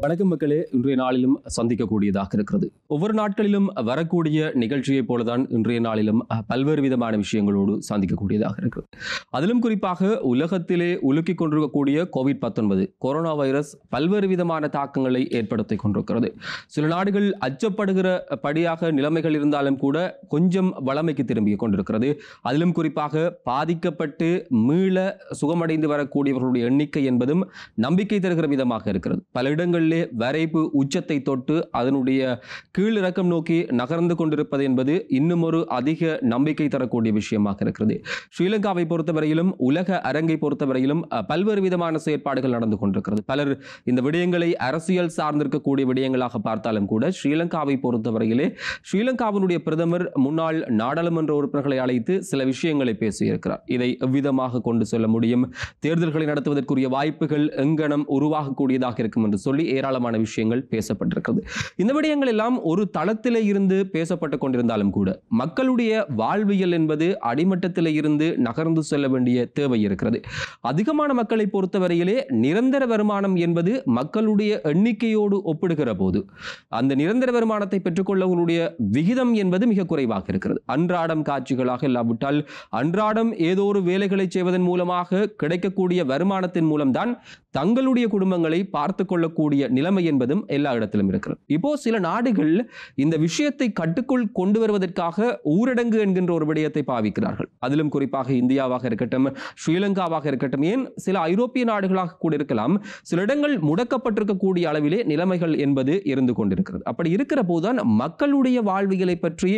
வணக்கம் மக்களே இன்றைய நாளிலும் சந்திக்கக்கூடியதாக இருக்கிறது ஒவ்வொரு நாட்களிலும் வரக்கூடிய நிகழ்ச்சியைப் போலதான் இன்றைய நாளிலும் பல்வேறு விதமான விஷயங்களோடு சந்திக்கக்கூடியதாக இருக்கிறது அதிலும் குறிப்பாக உலகத்திலே உலுக்கி கொண்டிருக்கக்கூடிய கோவிட் பத்தொன்பது கொரோனா வைரஸ் பல்வேறு விதமான தாக்கங்களை ஏற்படுத்தி கொண்டிருக்கிறது சில நாடுகள் அச்சப்படுகிற படியாக நிலைமைகள் இருந்தாலும் கூட கொஞ்சம் வளமைக்கு திரும்பி கொண்டிருக்கிறது அதிலும் குறிப்பாக பாதிக்கப்பட்டு மீள சுகமடைந்து வரக்கூடியவர்களுடைய எண்ணிக்கை என்பதும் நம்பிக்கை தருகிற விதமாக இருக்கிறது பல இடங்களில் உண்மையிலே வரைவு உச்சத்தை தொட்டு அதனுடைய கீழிறக்கம் நோக்கி நகர்ந்து கொண்டிருப்பது என்பது இன்னும் ஒரு அதிக நம்பிக்கை தரக்கூடிய விஷயமாக இருக்கிறது ஸ்ரீலங்காவை பொறுத்தவரையிலும் உலக அரங்கை பொறுத்தவரையிலும் பல்வேறு விதமான செயற்பாடுகள் நடந்து கொண்டிருக்கிறது பலர் இந்த விடயங்களை அரசியல் சார்ந்திருக்கக்கூடிய விடயங்களாக பார்த்தாலும் கூட ஸ்ரீலங்காவை பொறுத்தவரையிலே ஸ்ரீலங்காவினுடைய பிரதமர் முன்னாள் நாடாளுமன்ற உறுப்பினர்களை அழைத்து சில விஷயங்களை பேசியிருக்கிறார் இதை எவ்விதமாக கொண்டு செல்ல முடியும் தேர்தல்களை நடத்துவதற்குரிய வாய்ப்புகள் எங்கனம் உருவாகக்கூடியதாக இருக்கும் என்று சொல்லி ஏராளமான விஷயங்கள் பேசப்பட்டிருக்கிறது இந்த விடயங்கள் எல்லாம் ஒரு தளத்திலே இருந்து பேசப்பட்டு கொண்டிருந்தாலும் கூட மக்களுடைய வாழ்வியல் என்பது அடிமட்டத்தில் இருந்து நகர்ந்து செல்ல வேண்டிய தேவை இருக்கிறது அதிகமான மக்களை பொறுத்தவரையிலே நிரந்தர வருமானம் என்பது மக்களுடைய எண்ணிக்கையோடு ஒப்பிடுகிற போது அந்த நிரந்தர வருமானத்தை பெற்றுக்கொள்ளவர்களுடைய விகிதம் என்பது மிக குறைவாக இருக்கிறது அன்றாடம் காட்சிகளாக இல்லாவிட்டால் அன்றாடம் ஏதோ ஒரு வேலைகளை செய்வதன் மூலமாக கிடைக்கக்கூடிய வருமானத்தின் மூலம்தான் தங்களுடைய குடும்பங்களை பார்த்து கொள்ளக்கூடிய நிலைமை என்பதும் எல்லா இடத்திலும் இருக்கிறது இப்போ சில நாடுகள் இந்த விஷயத்தை கட்டுக்குள் கொண்டு வருவதற்காக ஊரடங்கு என்கின்ற ஒரு விடயத்தை பாவிக்கிறார்கள் அதிலும் குறிப்பாக இந்தியாவாக இருக்கட்டும் ஸ்ரீலங்காவாக இருக்கட்டும் ஏன் சில ஐரோப்பிய நாடுகளாக கூட இருக்கலாம் சில இடங்கள் முடக்கப்பட்டிருக்கக்கூடிய அளவிலே நிலைமைகள் என்பது இருந்து கொண்டிருக்கிறது அப்படி இருக்கிற போதுதான் மக்களுடைய வாழ்வியலை பற்றி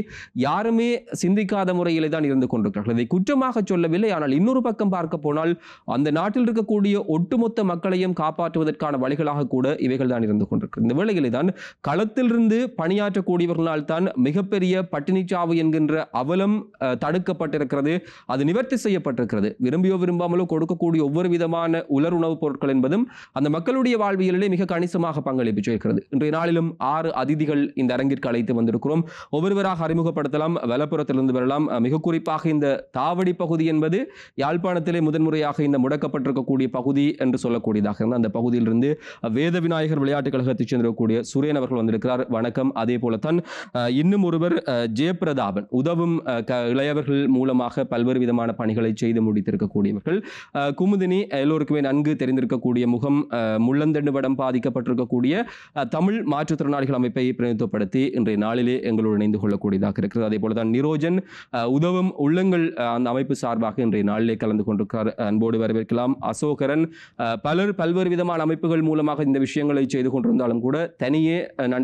யாருமே சிந்திக்காத முறையிலே தான் இருந்து கொண்டிருக்கிறார்கள் இதை குற்றமாக சொல்லவில்லை ஆனால் இன்னொரு பக்கம் பார்க்க போனால் அந்த நாட்டில் இருக்கக்கூடிய ஒட்டுமொத்த மக்கள் மக்களையும் காப்பாற்றுவதற்கான வழிகளாக கூட இவைகள் தான் இருந்து கொண்டிருக்கு இந்த வேளையிலே தான் களத்திலிருந்து பணியாற்றக்கூடியவர்களால் தான் மிகப்பெரிய பட்டினிச்சாவு என்கின்ற அவலம் தடுக்கப்பட்டிருக்கிறது அது நிவர்த்தி செய்யப்பட்டிருக்கிறது விரும்பியோ விரும்பாமலோ கொடுக்கக்கூடிய ஒவ்வொரு விதமான உலர் உணவுப் பொருட்கள் என்பதும் அந்த மக்களுடைய வாழ்வியலிலே மிக கணிசமாக பங்களிப்பு செய்கிறது இன்றைய நாளிலும் ஆறு அதிதிகள் இந்த அரங்கிற்கு அழைத்து வந்திருக்கிறோம் ஒவ்வொருவராக அறிமுகப்படுத்தலாம் வலப்புறத்திலிருந்து வரலாம் மிக குறிப்பாக இந்த தாவடி பகுதி என்பது யாழ்ப்பாணத்திலே முதன்முறையாக இந்த முடக்கப்பட்டிருக்கக்கூடிய பகுதி என்று சொல்லக்கூடிய கூடியதாக இருந்தால் அந்த பகுதியிலிருந்து வேத விநாயகர் விளையாட்டுக் கழகத்தைச் சேர்ந்திருக்கக்கூடிய சுரேன் அவர்கள் வந்திருக்கிறார் வணக்கம் அதே போலத்தான் இன்னும் ஒருவர் ஜெயபிரதாபன் உதவும் இளையவர்கள் மூலமாக பல்வேறு விதமான பணிகளை செய்து முடித்திருக்கக்கூடியவர்கள் குமுதினி எல்லோருக்குமே நன்கு தெரிந்திருக்கக்கூடிய முகம் முள்ளந்தண்டு வடம் பாதிக்கப்பட்டிருக்கக்கூடிய தமிழ் மாற்றுத்திறனாளிகள் அமைப்பை பிரதிநிதித்துவப்படுத்தி இன்றைய நாளிலே எங்களோடு இணைந்து கொள்ளக்கூடியதாக இருக்கிறது அதே போலதான் நிரோஜன் உதவும் உள்ளங்கள் அந்த அமைப்பு சார்பாக இன்றைய நாளிலே கலந்து கொண்டிருக்கிறார் அன்போடு வரவேற்கலாம் அசோகரன் பல பலர் பல்வேறு விதமான அமைப்புகள் மூலமாக இந்த விஷயங்களை செய்து கொண்டிருந்தாலும் கூட தனியே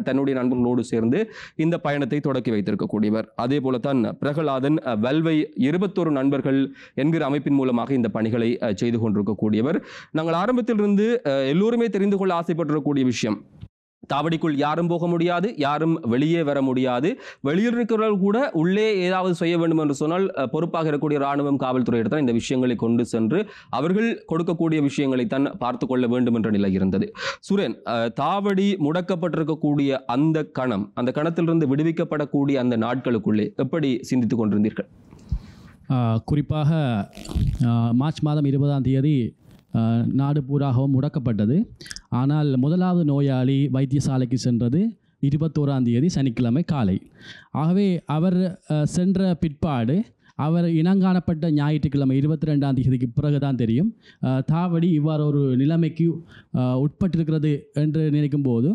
தன்னுடைய நண்பர்களோடு சேர்ந்து இந்த பயணத்தை தொடக்கி வைத்திருக்கக்கூடியவர் அதே போலத்தான் பிரகலாதன் வல்வை இருபத்தோரு நண்பர்கள் என்கிற அமைப்பின் மூலமாக இந்த பணிகளை செய்து கொண்டிருக்கக்கூடியவர் நாங்கள் ஆரம்பத்திலிருந்து எல்லோருமே தெரிந்து கொள்ள ஆசைப்பட்டிருக்கக்கூடிய விஷயம் தாவடிக்குள் யாரும் போக முடியாது யாரும் வெளியே வர முடியாது வெளியில் இருக்கிறவர்கள் கூட உள்ளே ஏதாவது செய்ய வேண்டும் என்று சொன்னால் பொறுப்பாக இருக்கக்கூடிய இராணுவம் காவல்துறையிடம் இந்த விஷயங்களை கொண்டு சென்று அவர்கள் கொடுக்கக்கூடிய விஷயங்களை தான் பார்த்து கொள்ள வேண்டும் என்ற நிலை இருந்தது சுரேன் தாவடி முடக்கப்பட்டிருக்கக்கூடிய அந்த கணம் அந்த கணத்திலிருந்து விடுவிக்கப்படக்கூடிய அந்த நாட்களுக்குள்ளே எப்படி சிந்தித்து கொண்டிருந்தீர்கள் குறிப்பாக மார்ச் மாதம் இருபதாம் தேதி நாடு பூராகவும் முடக்கப்பட்டது ஆனால் முதலாவது நோயாளி வைத்தியசாலைக்கு சென்றது இருபத்தோராம் தேதி சனிக்கிழமை காலை ஆகவே அவர் சென்ற பிற்பாடு அவர் இனங்காணப்பட்ட ஞாயிற்றுக்கிழமை இருபத்தி ரெண்டாம் தேதிக்கு பிறகு தான் தெரியும் தாவடி இவ்வாறு ஒரு நிலைமைக்கு உட்பட்டிருக்கிறது என்று நினைக்கும் போது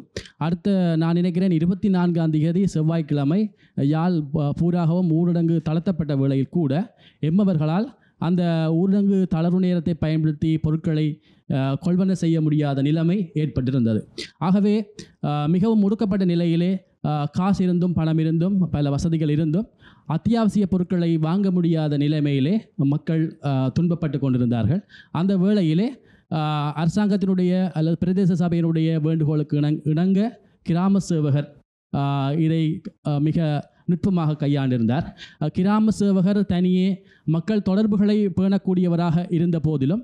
அடுத்த நான் நினைக்கிறேன் இருபத்தி நான்காம் தேதி செவ்வாய்க்கிழமை யாழ் பூராகவும் ஊரடங்கு தளர்த்தப்பட்ட வேளையில் கூட எம்மவர்களால் அந்த ஊரடங்கு தளர்வு நேரத்தை பயன்படுத்தி பொருட்களை கொள்வன செய்ய முடியாத நிலைமை ஏற்பட்டிருந்தது ஆகவே மிகவும் முடுக்கப்பட்ட நிலையிலே காசு இருந்தும் பணம் இருந்தும் பல வசதிகள் இருந்தும் அத்தியாவசிய பொருட்களை வாங்க முடியாத நிலைமையிலே மக்கள் துன்பப்பட்டு கொண்டிருந்தார்கள் அந்த வேளையிலே அரசாங்கத்தினுடைய அல்லது பிரதேச சபையினுடைய வேண்டுகோளுக்கு இணங் இணங்க கிராம சேவகர் இதை மிக நுட்பமாக கையாண்டிருந்தார் கிராம சேவகர் தனியே மக்கள் தொடர்புகளை பேணக்கூடியவராக இருந்த போதிலும்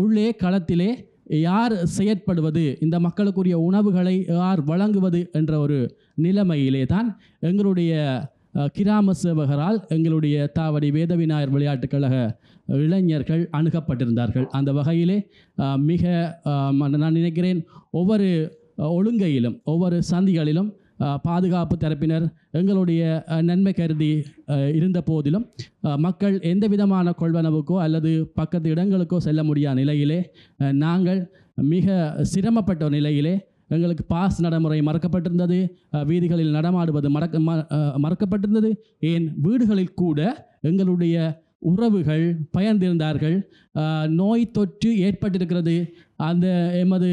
உள்ளே களத்திலே யார் செயற்படுவது இந்த மக்களுக்குரிய உணவுகளை யார் வழங்குவது என்ற ஒரு நிலைமையிலே தான் எங்களுடைய கிராம சேவகரால் எங்களுடைய தாவடி வேதவிநாயர் விளையாட்டுக் கழக இளைஞர்கள் அணுகப்பட்டிருந்தார்கள் அந்த வகையிலே மிக நான் நினைக்கிறேன் ஒவ்வொரு ஒழுங்கையிலும் ஒவ்வொரு சந்திகளிலும் பாதுகாப்பு தரப்பினர் எங்களுடைய நன்மை கருதி இருந்த போதிலும் மக்கள் எந்த விதமான கொள்வனவுக்கோ அல்லது பக்கத்து இடங்களுக்கோ செல்ல முடியாத நிலையிலே நாங்கள் மிக சிரமப்பட்ட நிலையிலே எங்களுக்கு பாஸ் நடைமுறை மறக்கப்பட்டிருந்தது வீதிகளில் நடமாடுவது மறக்க ம மறக்கப்பட்டிருந்தது ஏன் வீடுகளில் கூட எங்களுடைய உறவுகள் பயந்திருந்தார்கள் நோய் தொற்று ஏற்பட்டிருக்கிறது அந்த எமது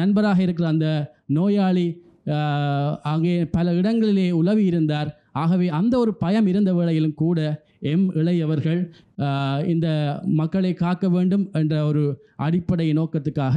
நண்பராக இருக்கிற அந்த நோயாளி ஆகிய பல இடங்களிலே உலவி இருந்தார் ஆகவே அந்த ஒரு பயம் இருந்த வேளையிலும் கூட எம் இளையவர்கள் இந்த மக்களை காக்க வேண்டும் என்ற ஒரு அடிப்படை நோக்கத்துக்காக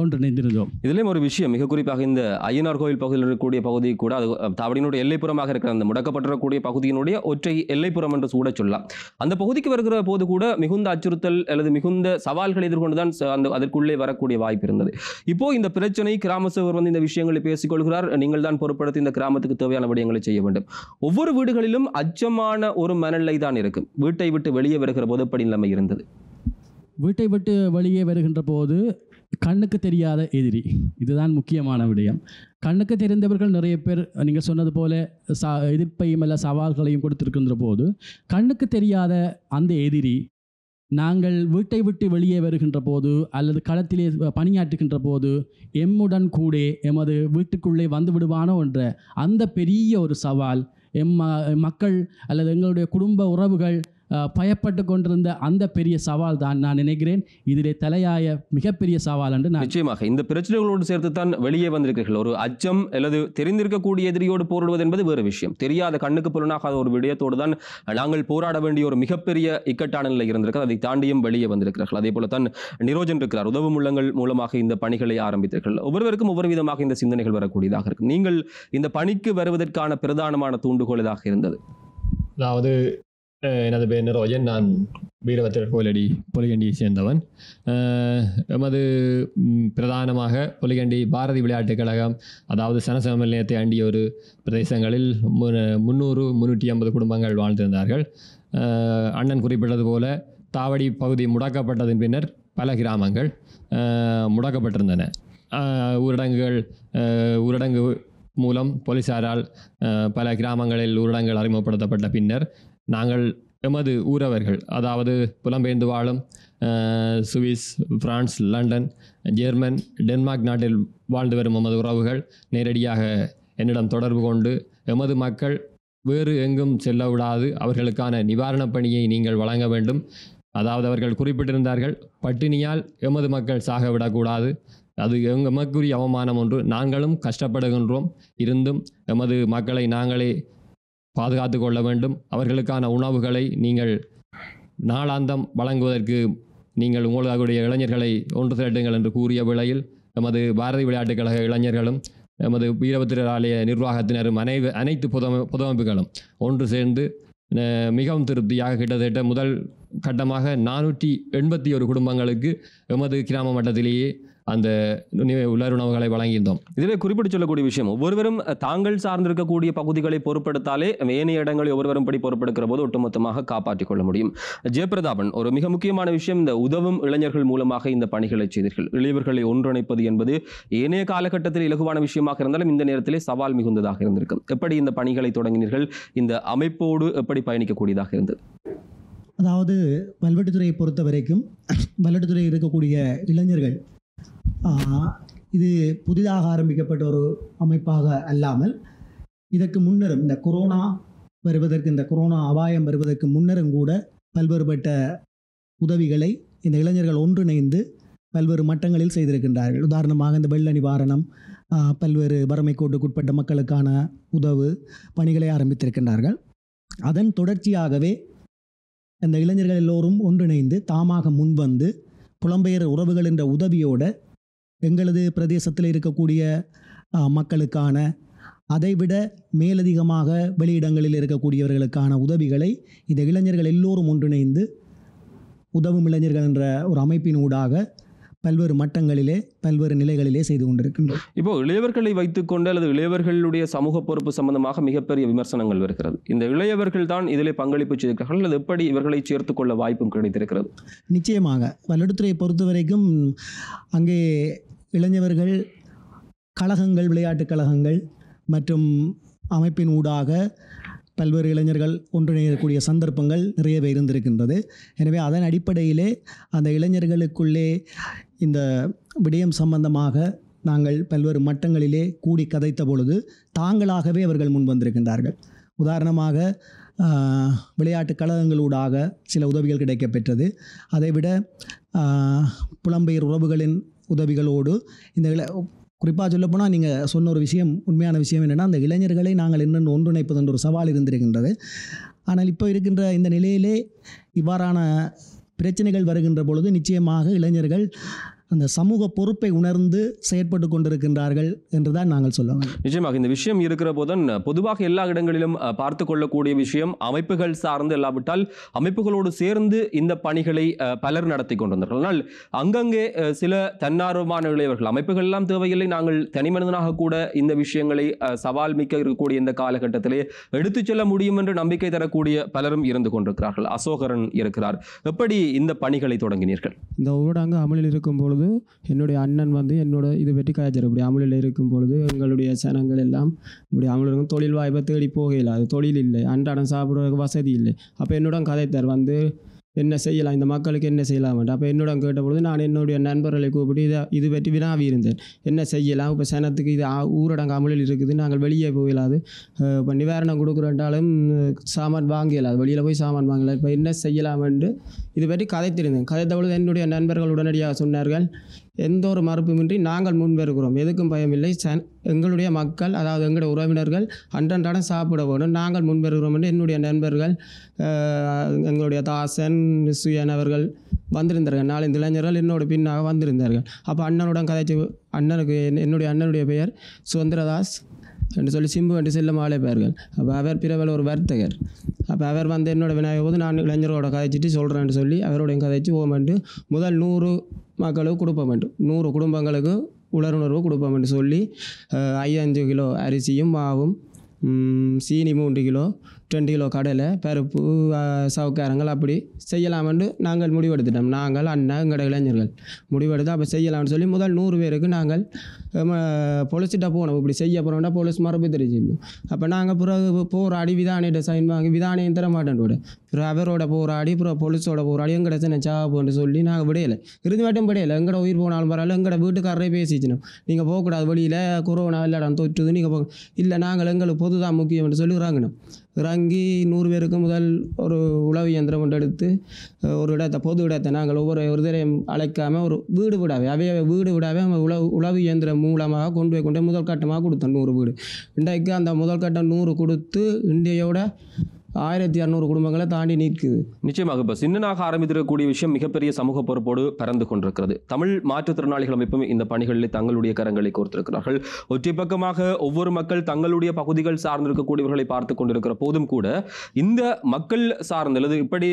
ஒன்றிணைந்திருந்தோம் இதுலேயும் ஒரு விஷயம் மிக குறிப்பாக இந்த ஐயனார் கோவில் பகுதியில் இருக்கக்கூடிய பகுதி கூட அது தாவடியினுடைய எல்லைப்புறமாக இருக்கிற அந்த முடக்கப்பட்டிருக்கக்கூடிய பகுதியினுடைய ஒற்றை எல்லைப்புறம் என்று கூட சொல்லலாம் அந்த பகுதிக்கு வருகிற போது கூட மிகுந்த அச்சுறுத்தல் அல்லது மிகுந்த சவால்களை எதிர்கொண்டுதான் அந்த அதற்குள்ளே வரக்கூடிய வாய்ப்பு இருந்தது இப்போ இந்த பிரச்சனை கிராம சேவர் வந்து இந்த விஷயங்களை பேசிக்கொள்கிறார் நீங்கள் தான் பொருட்படுத்தி இந்த கிராமத்துக்கு தேவையான விடயங்களை செய்ய வேண்டும் ஒவ்வொரு வீடுகளிலும் அச்சமான ஒரு மனநிலை தான் இருக்கும் வீட்டை விட்டு வெளியே வருகிற போது அப்படி நிலைமை இருந்தது வீட்டை விட்டு வெளியே வருகின்ற போது கண்ணுக்கு தெரியாத எதிரி இதுதான் முக்கியமான விடயம் கண்ணுக்கு தெரிந்தவர்கள் நிறைய பேர் நீங்கள் சொன்னது போல சா எதிர்ப்பையும் அல்ல சவால்களையும் கொடுத்துருக்கின்ற போது கண்ணுக்கு தெரியாத அந்த எதிரி நாங்கள் வீட்டை விட்டு வெளியே வருகின்ற போது அல்லது களத்திலே பணியாற்றுகின்ற போது எம்முடன் கூட எமது வீட்டுக்குள்ளே வந்து விடுவானோ என்ற அந்த பெரிய ஒரு சவால் எம் மக்கள் அல்லது எங்களுடைய குடும்ப உறவுகள் பயப்பட்டு கொண்டிருந்த அந்த பெரிய சவால் தான் நான் நினைக்கிறேன் இதிலே தலையாய மிகப்பெரிய சவால் என்று நான் நிச்சயமாக இந்த பிரச்சனைகளோடு சேர்த்து தான் வெளியே வந்திருக்கிறீர்கள் ஒரு அச்சம் அல்லது தெரிந்திருக்கக்கூடிய எதிரியோடு போரிடுவது என்பது வேறு விஷயம் தெரியாத கண்ணுக்கு புலனாக ஒரு விடயத்தோடு தான் நாங்கள் போராட வேண்டிய ஒரு மிகப்பெரிய இக்கட்டான நிலை இருந்திருக்கிறது அதை தாண்டியும் வெளியே வந்திருக்கிறார்கள் அதே போல தான் நிரோஜன் இருக்கிறார் உதவு முள்ளங்கள் மூலமாக இந்த பணிகளை ஆரம்பித்தீர்கள் ஒவ்வொருவருக்கும் ஒவ்வொரு விதமாக இந்த சிந்தனைகள் வரக்கூடியதாக இருக்கும் நீங்கள் இந்த பணிக்கு வருவதற்கான பிரதானமான தூண்டுகோள் இதாக இருந்தது அதாவது எனது பேர் ரோஜன் நான் வீரபத்திர கோயிலடி பொலிகண்டியை சேர்ந்தவன் எமது பிரதானமாக பொலிகண்டி பாரதி விளையாட்டுக் கழகம் அதாவது சனசம நிலையத்தை அண்டிய ஒரு பிரதேசங்களில் முந்நூறு முன்னூற்றி ஐம்பது குடும்பங்கள் வாழ்ந்திருந்தார்கள் அண்ணன் குறிப்பிட்டது போல தாவடி பகுதி முடக்கப்பட்டதன் பின்னர் பல கிராமங்கள் முடக்கப்பட்டிருந்தன ஊரடங்குகள் ஊரடங்கு மூலம் போலீசாரால் பல கிராமங்களில் ஊரடங்குகள் அறிமுகப்படுத்தப்பட்ட பின்னர் நாங்கள் எமது ஊரவர்கள் அதாவது புலம்பெயர்ந்து வாழும் Swiss France London German Denmark நாட்டில் வாழ்ந்து வரும் எமது உறவுகள் நேரடியாக என்னிடம் தொடர்பு கொண்டு எமது மக்கள் வேறு எங்கும் செல்ல விடாது அவர்களுக்கான நிவாரணப் பணியை நீங்கள் வழங்க வேண்டும் அதாவது அவர்கள் குறிப்பிட்டிருந்தார்கள் பட்டினியால் எமது மக்கள் சாக விடக்கூடாது அது மக்குரிய அவமானம் ஒன்று நாங்களும் கஷ்டப்படுகின்றோம் இருந்தும் எமது மக்களை நாங்களே பாதுகாத்து கொள்ள வேண்டும் அவர்களுக்கான உணவுகளை நீங்கள் நாளாந்தம் வழங்குவதற்கு நீங்கள் உங்களுடைய இளைஞர்களை ஒன்று திரட்டுங்கள் என்று கூறிய விலையில் நமது பாரதி விளையாட்டுக் கழக இளைஞர்களும் நமது வீரபத்திரர் ஆலய நிர்வாகத்தினரும் அனைவ அனைத்து புதமை புதமைப்புகளும் ஒன்று சேர்ந்து மிகவும் திருப்தியாக கிட்டத்தட்ட முதல் கட்டமாக நானூற்றி எண்பத்தி ஒரு குடும்பங்களுக்கு எமது கிராம மட்டத்திலேயே அந்த உலர் உணவுகளை வழங்கியிருந்தோம் இதில் குறிப்பிட்டு சொல்லக்கூடிய விஷயம் ஒவ்வொருவரும் தாங்கள் சார்ந்திருக்கக்கூடிய பகுதிகளை பொறுப்படுத்தாலே ஏனைய இடங்களை ஒவ்வொருவரும் படி பொறுப்பெடுக்கிற போது ஒட்டுமொத்தமாக காப்பாற்றிக் கொள்ள முடியும் ஜெயபிரதாபன் ஒரு மிக முக்கியமான விஷயம் இந்த உதவும் இளைஞர்கள் மூலமாக இந்த பணிகளை செய்தீர்கள் இளையவர்களை ஒன்றிணைப்பது என்பது ஏனைய காலகட்டத்தில் இலகுவான விஷயமாக இருந்தாலும் இந்த நேரத்திலே சவால் மிகுந்ததாக இருந்திருக்கும் எப்படி இந்த பணிகளை தொடங்கினீர்கள் இந்த அமைப்போடு எப்படி பயணிக்கக்கூடியதாக இருந்தது அதாவது பல்வெட்டுத்துறையை பொறுத்த வரைக்கும் பல்வெட்டுத்துறையில் இருக்கக்கூடிய இளைஞர்கள் இது புதிதாக ஆரம்பிக்கப்பட்ட ஒரு அமைப்பாக அல்லாமல் இதற்கு முன்னரும் இந்த கொரோனா வருவதற்கு இந்த கொரோனா அபாயம் வருவதற்கு முன்னரும் கூட பல்வேறுபட்ட உதவிகளை இந்த இளைஞர்கள் ஒன்றிணைந்து பல்வேறு மட்டங்களில் செய்திருக்கின்றார்கள் உதாரணமாக இந்த வெள்ள நிவாரணம் பல்வேறு வறுமை கோட்டுக்குட்பட்ட மக்களுக்கான உதவு பணிகளை ஆரம்பித்திருக்கின்றார்கள் அதன் தொடர்ச்சியாகவே அந்த இளைஞர்கள் எல்லோரும் ஒன்றிணைந்து தாமாக முன்வந்து புலம்பெயர் உறவுகள் என்ற உதவியோட எங்களது பிரதேசத்தில் இருக்கக்கூடிய மக்களுக்கான அதைவிட மேலதிகமாக வெளியிடங்களில் இருக்கக்கூடியவர்களுக்கான உதவிகளை இந்த இளைஞர்கள் எல்லோரும் ஒன்றிணைந்து உதவும் இளைஞர்கள் என்ற ஒரு அமைப்பின் ஊடாக பல்வேறு மட்டங்களிலே பல்வேறு நிலைகளிலே செய்து கொண்டிருக்கின்றோம் இப்போ இளையவர்களை வைத்துக்கொண்டு அல்லது இளையவர்களுடைய சமூக பொறுப்பு சம்பந்தமாக மிகப்பெரிய விமர்சனங்கள் வருகிறது இந்த இளையவர்கள் தான் இதில் பங்களிப்பு செய்திருக்கிறார்கள் அல்லது எப்படி இவர்களை சேர்த்துக்கொள்ள வாய்ப்பும் கிடைத்திருக்கிறது நிச்சயமாக பல்லடுத்துறையை பொறுத்த வரைக்கும் அங்கே இளைஞர்கள் கழகங்கள் விளையாட்டுக் கழகங்கள் மற்றும் அமைப்பின் ஊடாக பல்வேறு இளைஞர்கள் ஒன்றிணையக்கூடிய சந்தர்ப்பங்கள் நிறையவே இருந்திருக்கின்றது எனவே அதன் அடிப்படையிலே அந்த இளைஞர்களுக்குள்ளே இந்த விடயம் சம்பந்தமாக நாங்கள் பல்வேறு மட்டங்களிலே கூடி கதைத்த பொழுது தாங்களாகவே அவர்கள் முன் வந்திருக்கின்றார்கள் உதாரணமாக விளையாட்டு கழகங்களூடாக சில உதவிகள் கிடைக்கப்பெற்றது அதைவிட புலம்பெயர் உறவுகளின் உதவிகளோடு இந்த குறிப்பாக சொல்லப்போனால் நீங்கள் சொன்ன ஒரு விஷயம் உண்மையான விஷயம் என்னென்னா அந்த இளைஞர்களை நாங்கள் என்னென்று ஒன்றிணைப்பது என்ற ஒரு சவால் இருந்திருக்கின்றது ஆனால் இப்போ இருக்கின்ற இந்த நிலையிலே இவ்வாறான பிரச்சனைகள் வருகின்ற பொழுது நிச்சயமாக இளைஞர்கள் அந்த சமூக பொறுப்பை உணர்ந்து செயற்பட்டு கொண்டிருக்கின்றார்கள் என்றுதான் நாங்கள் சொல்லுவோம் நிச்சயமாக இந்த விஷயம் இருக்கிற போதும் பொதுவாக எல்லா இடங்களிலும் பார்த்து கொள்ளக்கூடிய விஷயம் அமைப்புகள் சார்ந்து இல்லாவிட்டால் அமைப்புகளோடு சேர்ந்து இந்த பணிகளை பலர் நடத்தி கொண்டு ஆனால் அங்கங்கே சில தன்னார்வமான இளையவர்கள் அமைப்புகள் எல்லாம் தேவையில்லை நாங்கள் தனிமனிதனாக கூட இந்த விஷயங்களை சவால் மிக்க இருக்கக்கூடிய இந்த காலகட்டத்திலே எடுத்துச் செல்ல முடியும் என்று நம்பிக்கை தரக்கூடிய பலரும் இருந்து கொண்டிருக்கிறார்கள் அசோகரன் இருக்கிறார் எப்படி இந்த பணிகளை தொடங்கினீர்கள் இந்த ஊரடங்கு அமலில் இருக்கும்போது பொழுது என்னுடைய அண்ணன் வந்து என்னோட இது வெட்டி கலாச்சாரம் இப்படி அமுலில் இருக்கும் பொழுது எங்களுடைய சனங்கள் எல்லாம் இப்படி அவங்களுக்கும் தொழில் வாய்ப்பை தேடி போகையில் அது தொழில் இல்லை அன்றாடம் சாப்பிட்றதுக்கு வசதி இல்லை அப்போ என்னோட கதைத்தார் வந்து என்ன செய்யலாம் இந்த மக்களுக்கு என்ன செய்யலாம் அப்போ என்னிடம் கேட்டபொழுது நான் என்னுடைய நண்பர்களை கூப்பிட்டு இதை இது பற்றி வினாவி இருந்தேன் என்ன செய்யலாம் இப்போ சனத்துக்கு இது ஊரடங்கு அமலில் இருக்குது நாங்கள் வெளியே போயிடலாது இப்போ நிவாரணம் கொடுக்குறன்றாலும் சாமான் வாங்கலாது வெளியில் போய் சாமான் வாங்கலாம் இப்போ என்ன செய்யலாம் என்று இது பற்றி கதைத்திருந்தேன் கதைத்த பொழுது என்னுடைய நண்பர்கள் உடனடியாக சொன்னார்கள் எந்த ஒரு மறுப்புமின்றி நாங்கள் முன்வருகிறோம் எதுக்கும் பயமில்லை சன் எங்களுடைய மக்கள் அதாவது எங்களுடைய உறவினர்கள் அன்றன்றாடம் சாப்பிட வேணும் நாங்கள் முன்வருகிறோம் என்று என்னுடைய நண்பர்கள் எங்களுடைய தாசன் சுயன் அவர்கள் வந்திருந்தார்கள் நாலஞ்சு இளைஞர்கள் என்னோட பின்னாக வந்திருந்தார்கள் அப்போ அண்ணனுடன் கதைச்சு அண்ணனுக்கு என்னுடைய அண்ணனுடைய பெயர் சுதந்திரதாஸ் என்று சொல்லி சிம்பு என்று செல்லும் மாலை பெயர்கள் அப்போ அவர் பிறவில் ஒரு வர்த்தகர் அப்போ அவர் வந்து என்னோட விநாயகர் போது நான் இளைஞரோட கதைச்சிட்டு சொல்கிறேன்னு சொல்லி அவரோடையும் கதைச்சு ஓமண்டு முதல் நூறு மக்களுக்கு கொடுப்ப வேண்டும் நூறு குடும்பங்களுக்கு உலருணர்வு கொடுப்போம் மாட்டோம் சொல்லி ஐயஞ்சு கிலோ அரிசியும் மாவும் சீனி மூன்று கிலோ டுவெண்ட்டி கிலோ கடலை பருப்பு சவுக்காரங்கள் அப்படி செய்யலாமென்று நாங்கள் முடிவெடுத்துட்டோம் நாங்கள் அண்ணன் கடை இளைஞர்கள் முடிவெடுத்து அப்போ செய்யலாம்னு சொல்லி முதல் நூறு பேருக்கு நாங்கள் பொழிச்சிட்டா போனோம் இப்படி செய்ய போகிறோம்னா போலீஸ் மரபு தெரிஞ்சிடணும் அப்போ நாங்கள் பிறகு போராடி விதானிட்ட சைன் வாங்கி விதானியம் தர மாட்டேன்டோட பிறகு அவரோட போராடி பிற போலீஸோட போராடி எங்கட சின்ன சாப்பிட்டு சொல்லி நாங்கள் விடையலை இருந்து மட்டும் விடையலை எங்கட உயிர் போனாலும் பரவாயில்ல எங்கட வீட்டுக்காரரே பேசிச்சினோம் நீங்கள் போகக்கூடாது வெளியில் கொரோனா இல்லாடான்னு தொற்றுது நீங்கள் போ இல்லை நாங்கள் எங்களுக்கு பொதுதான் முக்கியம்னு சொல்லி இறங்கி நூறு பேருக்கு முதல் ஒரு உழவு இயந்திரம் கொண்டு எடுத்து ஒரு இடத்தை பொது இடத்தை நாங்கள் ஒவ்வொரு ஒருதரையும் அழைக்காமல் ஒரு வீடு விடாவே அவைய வீடு விடாவே அவங்க உழவு உளவு இயந்திரம் மூலமாக கொண்டு போய் கொண்டு முதல் கட்டமாக கொடுத்தோம் நூறு வீடு இன்றைக்கு அந்த முதல் கட்டம் நூறு கொடுத்து இந்தியோட ஆயிரத்தி இரநூறு குடும்பங்களை தாண்டி நிற்குது நிச்சயமாக இப்போ சின்னனாக ஆரம்பித்திருக்கக்கூடிய விஷயம் மிகப்பெரிய சமூக பொறுப்போடு பறந்து கொண்டிருக்கிறது தமிழ் மாற்றுத்திறனாளிகள் அமைப்பும் இந்த பணிகளில் தங்களுடைய கரங்களை கோர்த்திருக்கிறார்கள் ஒற்றை பக்கமாக ஒவ்வொரு மக்கள் தங்களுடைய பகுதிகள் சார்ந்திருக்கக்கூடியவர்களை பார்த்து கொண்டிருக்கிற போதும் கூட இந்த மக்கள் சார்ந்த அல்லது இப்படி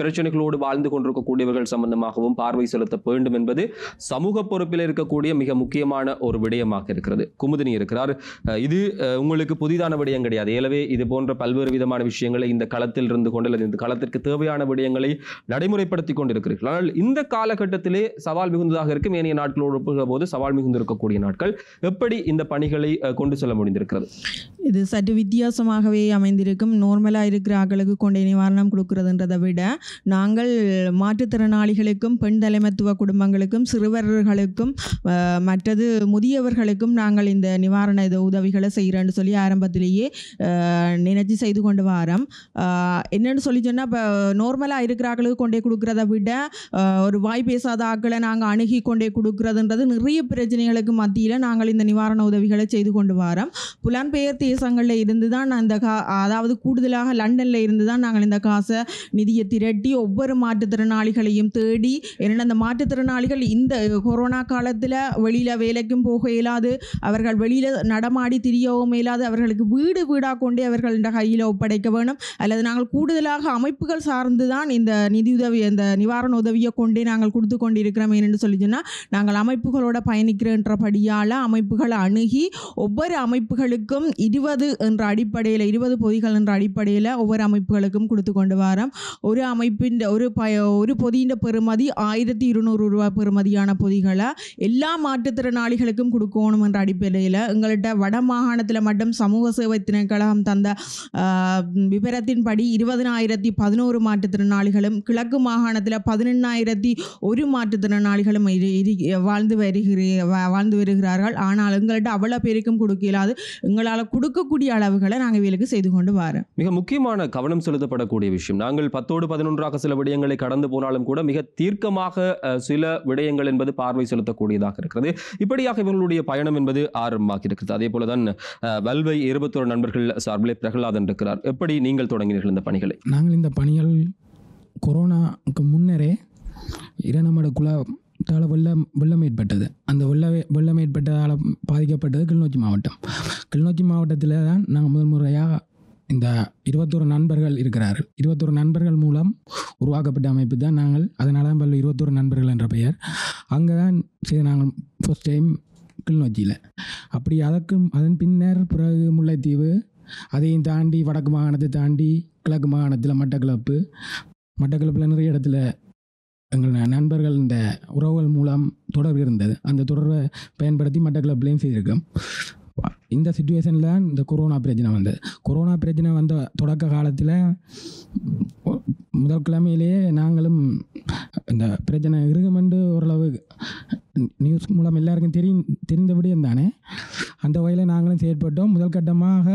பிரச்சனைகளோடு வாழ்ந்து கொண்டிருக்கக்கூடியவர்கள் சம்பந்தமாகவும் பார்வை செலுத்த வேண்டும் என்பது சமூக பொறுப்பில் இருக்கக்கூடிய மிக முக்கியமான ஒரு விடயமாக இருக்கிறது குமுதினி இருக்கிறார் இது உங்களுக்கு புதிதான விடயம் கிடையாது எனவே இது போன்ற பல்வேறு விதமான விஷயங்களை இந்த களத்தில் இருந்து கொண்டு அல்லது இந்த களத்திற்கு தேவையான விடயங்களை நடைமுறைப்படுத்தி கொண்டிருக்கிறீர்கள் ஆனால் இந்த காலகட்டத்திலே சவால் மிகுந்ததாக இருக்கும் ஏனைய நாட்களோடு ஒப்புகிற போது சவால் மிகுந்திருக்கக்கூடிய நாட்கள் எப்படி இந்த பணிகளை கொண்டு செல்ல முடிந்திருக்கிறது இது சற்று வித்தியாசமாகவே அமைந்திருக்கும் நார்மலாக இருக்கிற ஆக்களுக்கு கொண்டே நிவாரணம் கொடுக்கறதுன்றதை விட நாங்கள் மாற்றுத்திறனாளிகளுக்கும் பெண் தலைமத்துவ குடும்பங்களுக்கும் சிறுவர்களுக்கும் மற்றது முதியவர்களுக்கும் நாங்கள் இந்த நிவாரண உதவிகளை செய்கிறோன்னு சொல்லி ஆரம்பத்திலேயே நினைச்சு செய்து கொண்டு வா வாரம் என்னென்னு சொல்லி சொன்னால் இப்போ நார்மலாக ஆக்களுக்கு கொண்டே கொடுக்குறத விட ஒரு வாய் பேசாத ஆக்களை நாங்கள் அணுகி கொண்டே கொடுக்குறதுன்றது நிறைய பிரச்சனைகளுக்கு மத்தியில் நாங்கள் இந்த நிவாரண உதவிகளை செய்து கொண்டு வரோம் பெயர் தேசங்களில் இருந்து தான் நான் கா அதாவது கூடுதலாக லண்டனில் இருந்து தான் நாங்கள் இந்த காசை நிதியை திரட்டி ஒவ்வொரு மாற்றுத்திறனாளிகளையும் தேடி என்னென்ன அந்த மாற்றுத்திறனாளிகள் இந்த கொரோனா காலத்தில் வெளியில் வேலைக்கும் போக இயலாது அவர்கள் வெளியில் நடமாடி திரியவும் இயலாது அவர்களுக்கு வீடு வீடாக கொண்டே அவர்கள் கையில் ஒப்படைக்க அதிகரிக்க வேணும் அல்லது நாங்கள் கூடுதலாக அமைப்புகள் சார்ந்து தான் இந்த நிதியுதவி இந்த நிவாரண உதவியை கொண்டே நாங்கள் கொடுத்து கொண்டு இருக்கிறோம் என்று சொல்லி சொன்னால் நாங்கள் அமைப்புகளோட பயணிக்கிறன்றபடியால் அமைப்புகளை அணுகி ஒவ்வொரு அமைப்புகளுக்கும் இருபது என்ற அடிப்படையில் இருபது பொதிகள் என்ற அடிப்படையில் ஒவ்வொரு அமைப்புகளுக்கும் கொடுத்து கொண்டு வரோம் ஒரு அமைப்பின் ஒரு ப ஒரு பொதியின் பெறுமதி ஆயிரத்தி இருநூறு ரூபாய் பெறுமதியான பொதிகளை எல்லா மாற்றுத்திறனாளிகளுக்கும் கொடுக்கணும் என்ற அடிப்படையில் எங்கள்கிட்ட வட மாகாணத்தில் மட்டும் சமூக சேவை திணைக்கழகம் தந்த விவரத்தின்படி இருபதனாயிரத்தி பதினோரு மாற்றுத்திறனாளிகளும் கிழக்கு மாகாணத்தில் பதினெண்ணாயிரத்தி ஒரு மாற்றுத்திறனாளிகளும் வாழ்ந்து வருகிற வாழ்ந்து வருகிறார்கள் ஆனால் எங்கள்கிட்ட அவ்வளோ பேருக்கும் கொடுக்க இயலாது எங்களால் கொடுக்கக்கூடிய அளவுகளை நாங்கள் இவர்களுக்கு செய்து கொண்டு வரோம் மிக முக்கியமான கவனம் செலுத்தப்படக்கூடிய விஷயம் நாங்கள் பத்தோடு பதினொன்றாக சில விடயங்களை கடந்து போனாலும் கூட மிக தீர்க்கமாக சில விடயங்கள் என்பது பார்வை செலுத்தக்கூடியதாக இருக்கிறது இப்படியாக இவர்களுடைய பயணம் என்பது ஆரம்பமாக இருக்கிறது அதே போலதான் வல்வை இருபத்தோரு நண்பர்கள் சார்பில் பிரகலாதன் இருக்கிறார் எப்படி எப்படி நீங்கள் தொடங்கினீர்கள் இந்த பணிகளை நாங்கள் இந்த பணிகள் கொரோனாவுக்கு முன்னரே இரணமட குல தால வெள்ளம் வெள்ளம் ஏற்பட்டது அந்த வெள்ள வெள்ளம் ஏற்பட்டதால் பாதிக்கப்பட்டது கிளிநொச்சி மாவட்டம் கிளிநொச்சி மாவட்டத்தில் தான் நாங்கள் முதல் முறையாக இந்த இருபத்தோரு நண்பர்கள் இருக்கிறார்கள் இருபத்தோரு நண்பர்கள் மூலம் உருவாக்கப்பட்ட அமைப்பு தான் நாங்கள் அதனால தான் பல்வேறு இருபத்தோரு நண்பர்கள் என்ற பெயர் அங்கே தான் சரி நாங்கள் ஃபஸ்ட் டைம் கிளிநொச்சியில் அப்படி அதற்கும் அதன் பின்னர் பிறகு முல்லைத்தீவு அதையும் தாண்டி வடக்கு மாகாணத்தை தாண்டி கிழக்கு மாகாணத்தில் மட்டக்கிழப்பு மட்டக்கிழப்பில் நிறைய இடத்துல எங்கள் நண்பர்கள் இந்த உறவுகள் மூலம் தொடர்பு இருந்தது அந்த தொடர்பை பயன்படுத்தி மட்டக்கிழப்புலேயும் செய்திருக்கோம் இந்த சுச்சுவேஷனில் இந்த கொரோனா பிரச்சனை வந்தது கொரோனா பிரச்சனை வந்த தொடக்க காலத்தில் முதல் கிழமையிலேயே நாங்களும் இந்த பிரச்சனை இருக்குமென்று ஓரளவு நியூஸ் மூலம் எல்லாருக்கும் தெரி தெரிந்தபடியும் தானே அந்த வகையில் நாங்களும் செயற்பட்டோம் முதல் கட்டமாக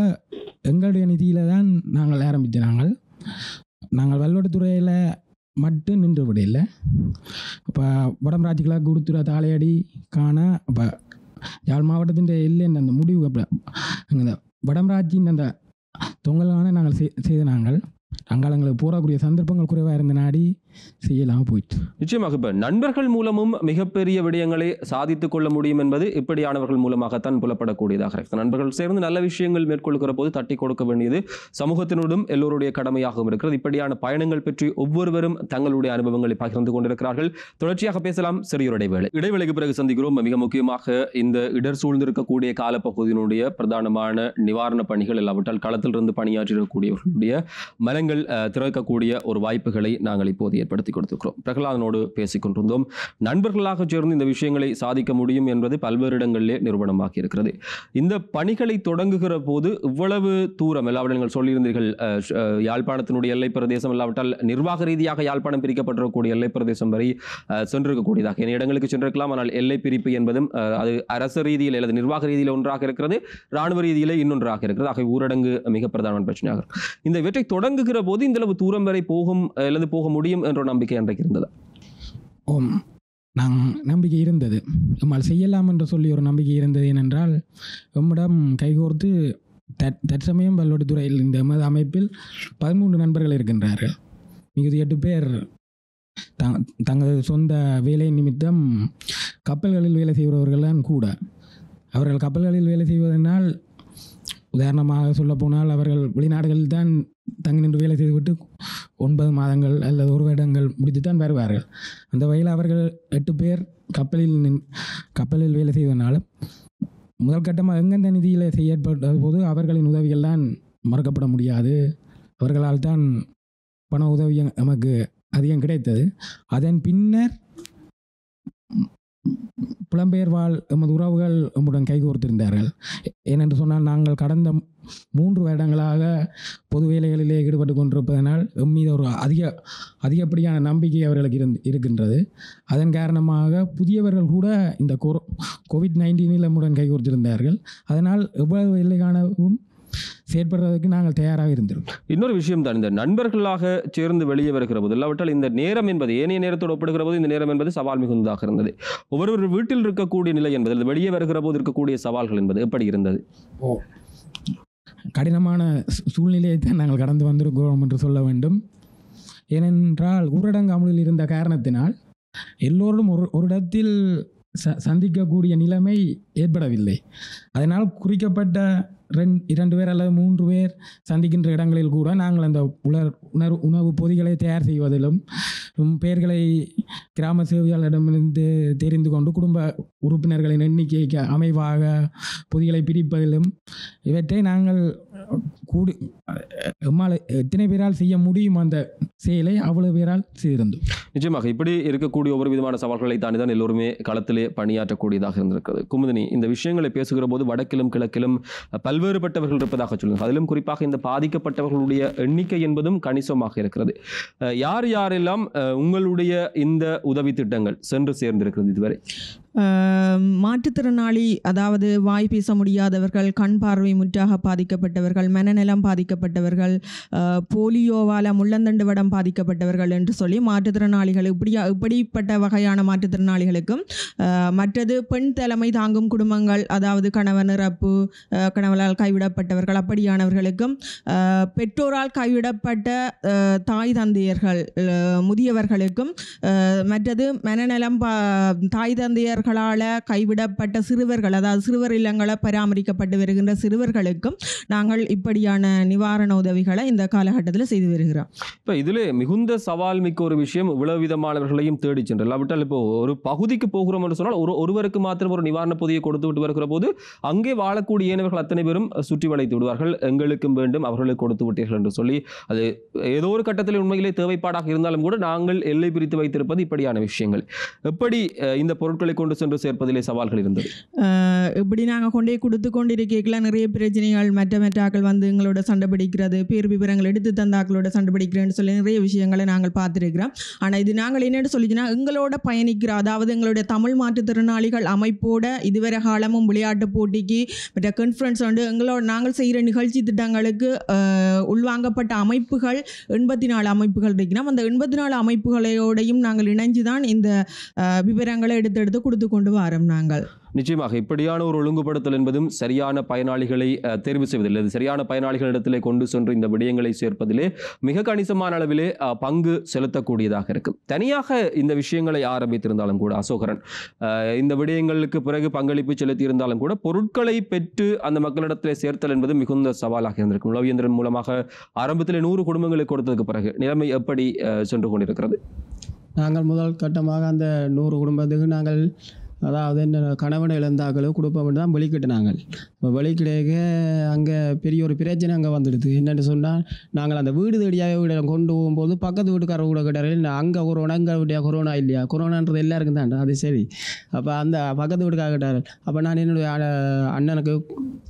எங்களுடைய நிதியில் தான் நாங்கள் ஆரம்பித்த நாங்கள் நாங்கள் வல்லோடத்துறையில் மட்டும் நின்றபடி இல்லை இப்போ வடமராட்சிகளாக கொடுத்துற தாளையடி காண இப்போ யாழ் மாவட்டத்தின் எல்லைன்ற அந்த முடிவு அப்படி அந்த வடமராட்சின்ற அந்த தொங்கலான நாங்கள் செய்த நாங்கள் அங்காலங்களை போகக்கூடிய சந்தர்ப்பங்கள் குறைவாக இருந்த நாடி செய்யலாம் போயிட்டு நிச்சயமாக இப்போ நண்பர்கள் மூலமும் மிகப்பெரிய விடயங்களை சாதித்து கொள்ள முடியும் என்பது இப்படியானவர்கள் மூலமாகத்தான் புலப்படக்கூடியதாக இருக்கு நண்பர்கள் சேர்ந்து நல்ல விஷயங்கள் மேற்கொள்கிற போது தட்டி கொடுக்க வேண்டியது சமூகத்தினோடும் எல்லோருடைய கடமையாகவும் இருக்கிறது இப்படியான பயணங்கள் பற்றி ஒவ்வொருவரும் தங்களுடைய அனுபவங்களை பகிர்ந்து கொண்டிருக்கிறார்கள் தொடர்ச்சியாக பேசலாம் சிறியோர் இடைவேளை இடைவெளிக்கு பிறகு சந்திக்கிறோம் மிக முக்கியமாக இந்த இடர் சூழ்ந்திருக்கக்கூடிய காலப்பகுதியினுடைய பிரதானமான நிவாரண பணிகள் இல்லாவிட்டால் களத்திலிருந்து பணியாற்றிருக்கக்கூடியவர்களுடைய மரங்கள் திறக்கக்கூடிய ஒரு வாய்ப்புகளை நாங்கள் இப்போது ஏற்படுத்தி கொடுத்துக்கிறோம் பிரகலாதனோடு பேசிக் கொண்டிருந்தோம் நண்பர்களாக சேர்ந்து இந்த விஷயங்களை சாதிக்க முடியும் என்பது பல்வேறு இடங்களிலே நிறுவனமாக இருக்கிறது இந்த பணிகளை தொடங்குகிற போது இவ்வளவு தூரம் எல்லாவிட நீங்கள் சொல்லியிருந்தீர்கள் யாழ்ப்பாணத்தினுடைய எல்லை பிரதேசம் இல்லாவிட்டால் நிர்வாக ரீதியாக யாழ்ப்பாணம் பிரிக்கப்பட்டிருக்கக்கூடிய எல்லை பிரதேசம் வரை சென்றிருக்கக்கூடியதாக என இடங்களுக்கு சென்றிருக்கலாம் ஆனால் எல்லை பிரிப்பு என்பதும் அது அரசு ரீதியில் அல்லது நிர்வாக ரீதியில் ஒன்றாக இருக்கிறது ராணுவ ரீதியிலே இன்னொன்றாக இருக்கிறது ஆகிய ஊரடங்கு மிக பிரதான பிரச்சனையாக இந்த இவற்றை தொடங்குகிற போது இந்த அளவு தூரம் வரை போகும் அல்லது போக முடியும் என்ற நம்பிக்கை அன்றைக்கு இருந்தது ஓம் நான் நம்பிக்கை இருந்தது நம்மால் செய்யலாம் என்று சொல்லி ஒரு நம்பிக்கை இருந்தது ஏனென்றால் நம்மிடம் கைகோர்த்து தற்சமயம் துறையில் இந்த எமது அமைப்பில் பதிமூன்று நண்பர்கள் இருக்கின்றார்கள் மிகுதி எட்டு பேர் தங் தங்களது சொந்த வேலை நிமித்தம் கப்பல்களில் வேலை செய்பவர்கள்தான் கூட அவர்கள் கப்பல்களில் வேலை செய்வதனால் உதாரணமாக சொல்லப்போனால் அவர்கள் வெளிநாடுகளில் தான் தங்கி நின்று வேலை செய்துவிட்டு ஒன்பது மாதங்கள் அல்லது ஒரு வருடங்கள் முடித்து தான் வருவார்கள் அந்த வகையில் அவர்கள் எட்டு பேர் கப்பலில் நின் கப்பலில் வேலை செய்வதனால முதல் கட்டமாக எங்கெந்த நிதியில் செய்யப்பட்ட போது அவர்களின் உதவிகள் தான் மறக்கப்பட முடியாது அவர்களால் தான் பண உதவி நமக்கு அதிகம் கிடைத்தது அதன் பின்னர் புலம்பெயர் வாழ் எமது உறவுகள் எம்முடன் கைகோர்த்திருந்தார்கள் ஏனென்று சொன்னால் நாங்கள் கடந்த மூன்று வருடங்களாக பொது வேலைகளிலே ஈடுபட்டு கொண்டிருப்பதனால் எம் மீது ஒரு அதிக அதிகப்படியான நம்பிக்கை அவர்களுக்கு இருந் இருக்கின்றது அதன் காரணமாக புதியவர்கள் கூட இந்த கொரோ கோவிட் நைன்டீனில் எம்முடன் கைகோர்த்திருந்தார்கள் அதனால் எவ்வளவு எல்லைக்கானவும் செயற்படுறதுக்கு நாங்கள் தயாராக இருந்திருக்கோம் இன்னொரு விஷயம் தான் இந்த நண்பர்களாக சேர்ந்து வெளியே வருகிற போது இல்லாவிட்டால் இந்த நேரம் என்பது ஏனைய நேரத்தோடு ஒப்படுகிற போது இந்த நேரம் என்பது சவால் மிகுந்ததாக இருந்தது ஒவ்வொரு வீட்டில் இருக்கக்கூடிய நிலை என்பது வெளியே வருகிற போது இருக்கக்கூடிய சவால்கள் என்பது எப்படி இருந்தது ஓ கடினமான சூழ்நிலையை தான் நாங்கள் கடந்து வந்திருக்கிறோம் என்று சொல்ல வேண்டும் ஏனென்றால் ஊரடங்கு அமலில் இருந்த காரணத்தினால் எல்லோரும் ஒரு ஒரு இடத்தில் ச சந்திக்கக்கூடிய நிலைமை ஏற்படவில்லை அதனால் குறிக்கப்பட்ட ரெண் இரண்டு பேர் அல்லது மூன்று பேர் சந்திக்கின்ற இடங்களில் கூட நாங்கள் அந்த உலர் உணர்வு உணவு பொதிகளை தயார் செய்வதிலும் பெயர்களை கிராம சேவையாளரிடமிருந்து தெரிந்து கொண்டு குடும்ப உறுப்பினர்களின் எண்ணிக்கைக்கு அமைவாக பொதிகளை பிரிப்பதிலும் இவற்றை நாங்கள் கூடி எம்மால் எத்தனை பேரால் செய்ய முடியும் அந்த செயலை அவ்வளவு பேரால் செய்திருந்தோம் நிச்சயமாக இப்படி இருக்கக்கூடிய ஒவ்வொரு விதமான சவால்களை தாண்டி தான் எல்லோருமே களத்திலே பணியாற்றக்கூடியதாக இருந்திருக்கிறது குமுதினி இந்த விஷயங்களை பேசுகிற போது வடக்கிலும் கிழக்கிலும் பல் பல்வேறுபட்டவர்கள் இருப்பதாக சொல்லுங்கள் அதிலும் குறிப்பாக இந்த பாதிக்கப்பட்டவர்களுடைய எண்ணிக்கை என்பதும் கணிசமாக இருக்கிறது யார் யாரெல்லாம் உங்களுடைய இந்த உதவி திட்டங்கள் சென்று சேர்ந்திருக்கிறது இதுவரை மாற்றுத்திறனாளி அதாவது வாய் பேச முடியாதவர்கள் கண் பார்வை முற்றாக பாதிக்கப்பட்டவர்கள் மனநலம் பாதிக்கப்பட்டவர்கள் போலியோவால் முள்ளந்தண்டு வடம் பாதிக்கப்பட்டவர்கள் என்று சொல்லி மாற்றுத்திறனாளிகள் இப்படியா இப்படிப்பட்ட வகையான மாற்றுத்திறனாளிகளுக்கும் மற்றது பெண் தலைமை தாங்கும் குடும்பங்கள் அதாவது கணவன் இறப்பு கணவனால் கைவிடப்பட்டவர்கள் அப்படியானவர்களுக்கும் பெற்றோரால் கைவிடப்பட்ட தாய் தந்தையர்கள் முதியவர்களுக்கும் மற்றது மனநலம் தாய் தந்தையர் அவர்களால் கைவிடப்பட்ட சிறுவர்கள் அதாவது சிறுவர் இல்லங்களை பராமரிக்கப்பட்டு வருகின்ற சிறுவர்களுக்கும் நாங்கள் இப்படியான நிவாரண உதவிகளை இந்த காலகட்டத்தில் செய்து வருகிறோம் இப்போ இதில் மிகுந்த சவால் மிக்க ஒரு விஷயம் இவ்வளவு விதமானவர்களையும் தேடி சென்று இல்லாவிட்டால் இப்போ ஒரு பகுதிக்கு போகிறோம் என்று சொன்னால் ஒரு ஒருவருக்கு மாத்திரம் ஒரு நிவாரண பொதியை கொடுத்து விட்டு வருகிற போது அங்கே வாழக்கூடிய இனவர்கள் அத்தனை பேரும் சுற்றி வளைத்து விடுவார்கள் எங்களுக்கும் வேண்டும் அவர்களுக்கு கொடுத்து விட்டீர்கள் என்று சொல்லி அது ஏதோ ஒரு கட்டத்தில் உண்மையிலே தேவைப்பாடாக இருந்தாலும் கூட நாங்கள் எல்லை பிரித்து வைத்திருப்பது இப்படியான விஷயங்கள் எப்படி இந்த பொருட்களை கொண்டு கொண்டு சென்று சேர்ப்பதிலே சவால்கள் இருந்தது இப்படி நாங்கள் கொண்டே கொடுத்து கொண்டிருக்கலாம் நிறைய பிரச்சனைகள் மற்ற மற்ற ஆக்கள் வந்து எங்களோட சண்டை பிடிக்கிறது பேர் விவரங்கள் எடுத்து தந்த ஆக்களோட சண்டை பிடிக்கிறேன்னு சொல்லி நிறைய விஷயங்களை நாங்கள் பார்த்துருக்கிறோம் ஆனால் இது நாங்கள் என்னென்னு சொல்லிச்சுன்னா எங்களோட பயணிக்கிற அதாவது எங்களுடைய தமிழ் மாற்றுத்திறனாளிகள் அமைப்போட இதுவரை காலமும் விளையாட்டு போட்டிக்கு மற்ற கன்ஃபரன்ஸ் வந்து எங்களோட நாங்கள் செய்கிற நிகழ்ச்சி திட்டங்களுக்கு உள்வாங்கப்பட்ட அமைப்புகள் எண்பத்தி நாலு அமைப்புகள் இருக்கிறோம் அந்த எண்பத்தி நாலு அமைப்புகளையோடையும் நாங்கள் இணைஞ்சு தான் இந்த விவரங்களை எடுத்து எடுத்து கொடுத்து கொடுத்து கொண்டு வரோம் நாங்கள் நிச்சயமாக இப்படியான ஒரு ஒழுங்குபடுத்தல் என்பதும் சரியான பயனாளிகளை தேர்வு செய்வதில் அது சரியான பயனாளிகளிடத்திலே கொண்டு சென்று இந்த விடயங்களை சேர்ப்பதிலே மிக கணிசமான அளவிலே பங்கு செலுத்தக்கூடியதாக இருக்கும் தனியாக இந்த விஷயங்களை ஆரம்பித்திருந்தாலும் கூட அசோகரன் இந்த விடயங்களுக்கு பிறகு பங்களிப்பு செலுத்தியிருந்தாலும் கூட பொருட்களை பெற்று அந்த மக்களிடத்திலே சேர்த்தல் என்பது மிகுந்த சவாலாக இருந்திருக்கும் உளவியந்திரன் மூலமாக ஆரம்பத்தில் நூறு குடும்பங்களுக்கு கொடுத்ததுக்கு பிறகு நிலைமை எப்படி சென்று கொண்டிருக்கிறது நாங்கள் முதல் கட்டமாக அந்த நூறு குடும்பத்துக்கு நாங்கள் அதாவது என்ன கணவன் இழந்தாக்களோ குடும்பம் தான் வெளிக்கிட்டினாங்க இப்போ வெளிக்கிடையாக அங்கே பெரிய ஒரு பிரச்சனை அங்கே வந்துடுது என்னென்னு சொன்னால் நாங்கள் அந்த வீடு தேடியாக வீடு கொண்டு போகும்போது பக்கத்து வீட்டுக்கார கூட கேட்டார்கள் இல்லை அங்கே கொரோனா இங்கே வீட்டியா கொரோனா இல்லையா கொரோனான்றது எல்லாருக்கும் தான் அது சரி அப்போ அந்த பக்கத்து வீட்டுக்காக கேட்டார் அப்போ நான் என்னுடைய அண்ணனுக்கு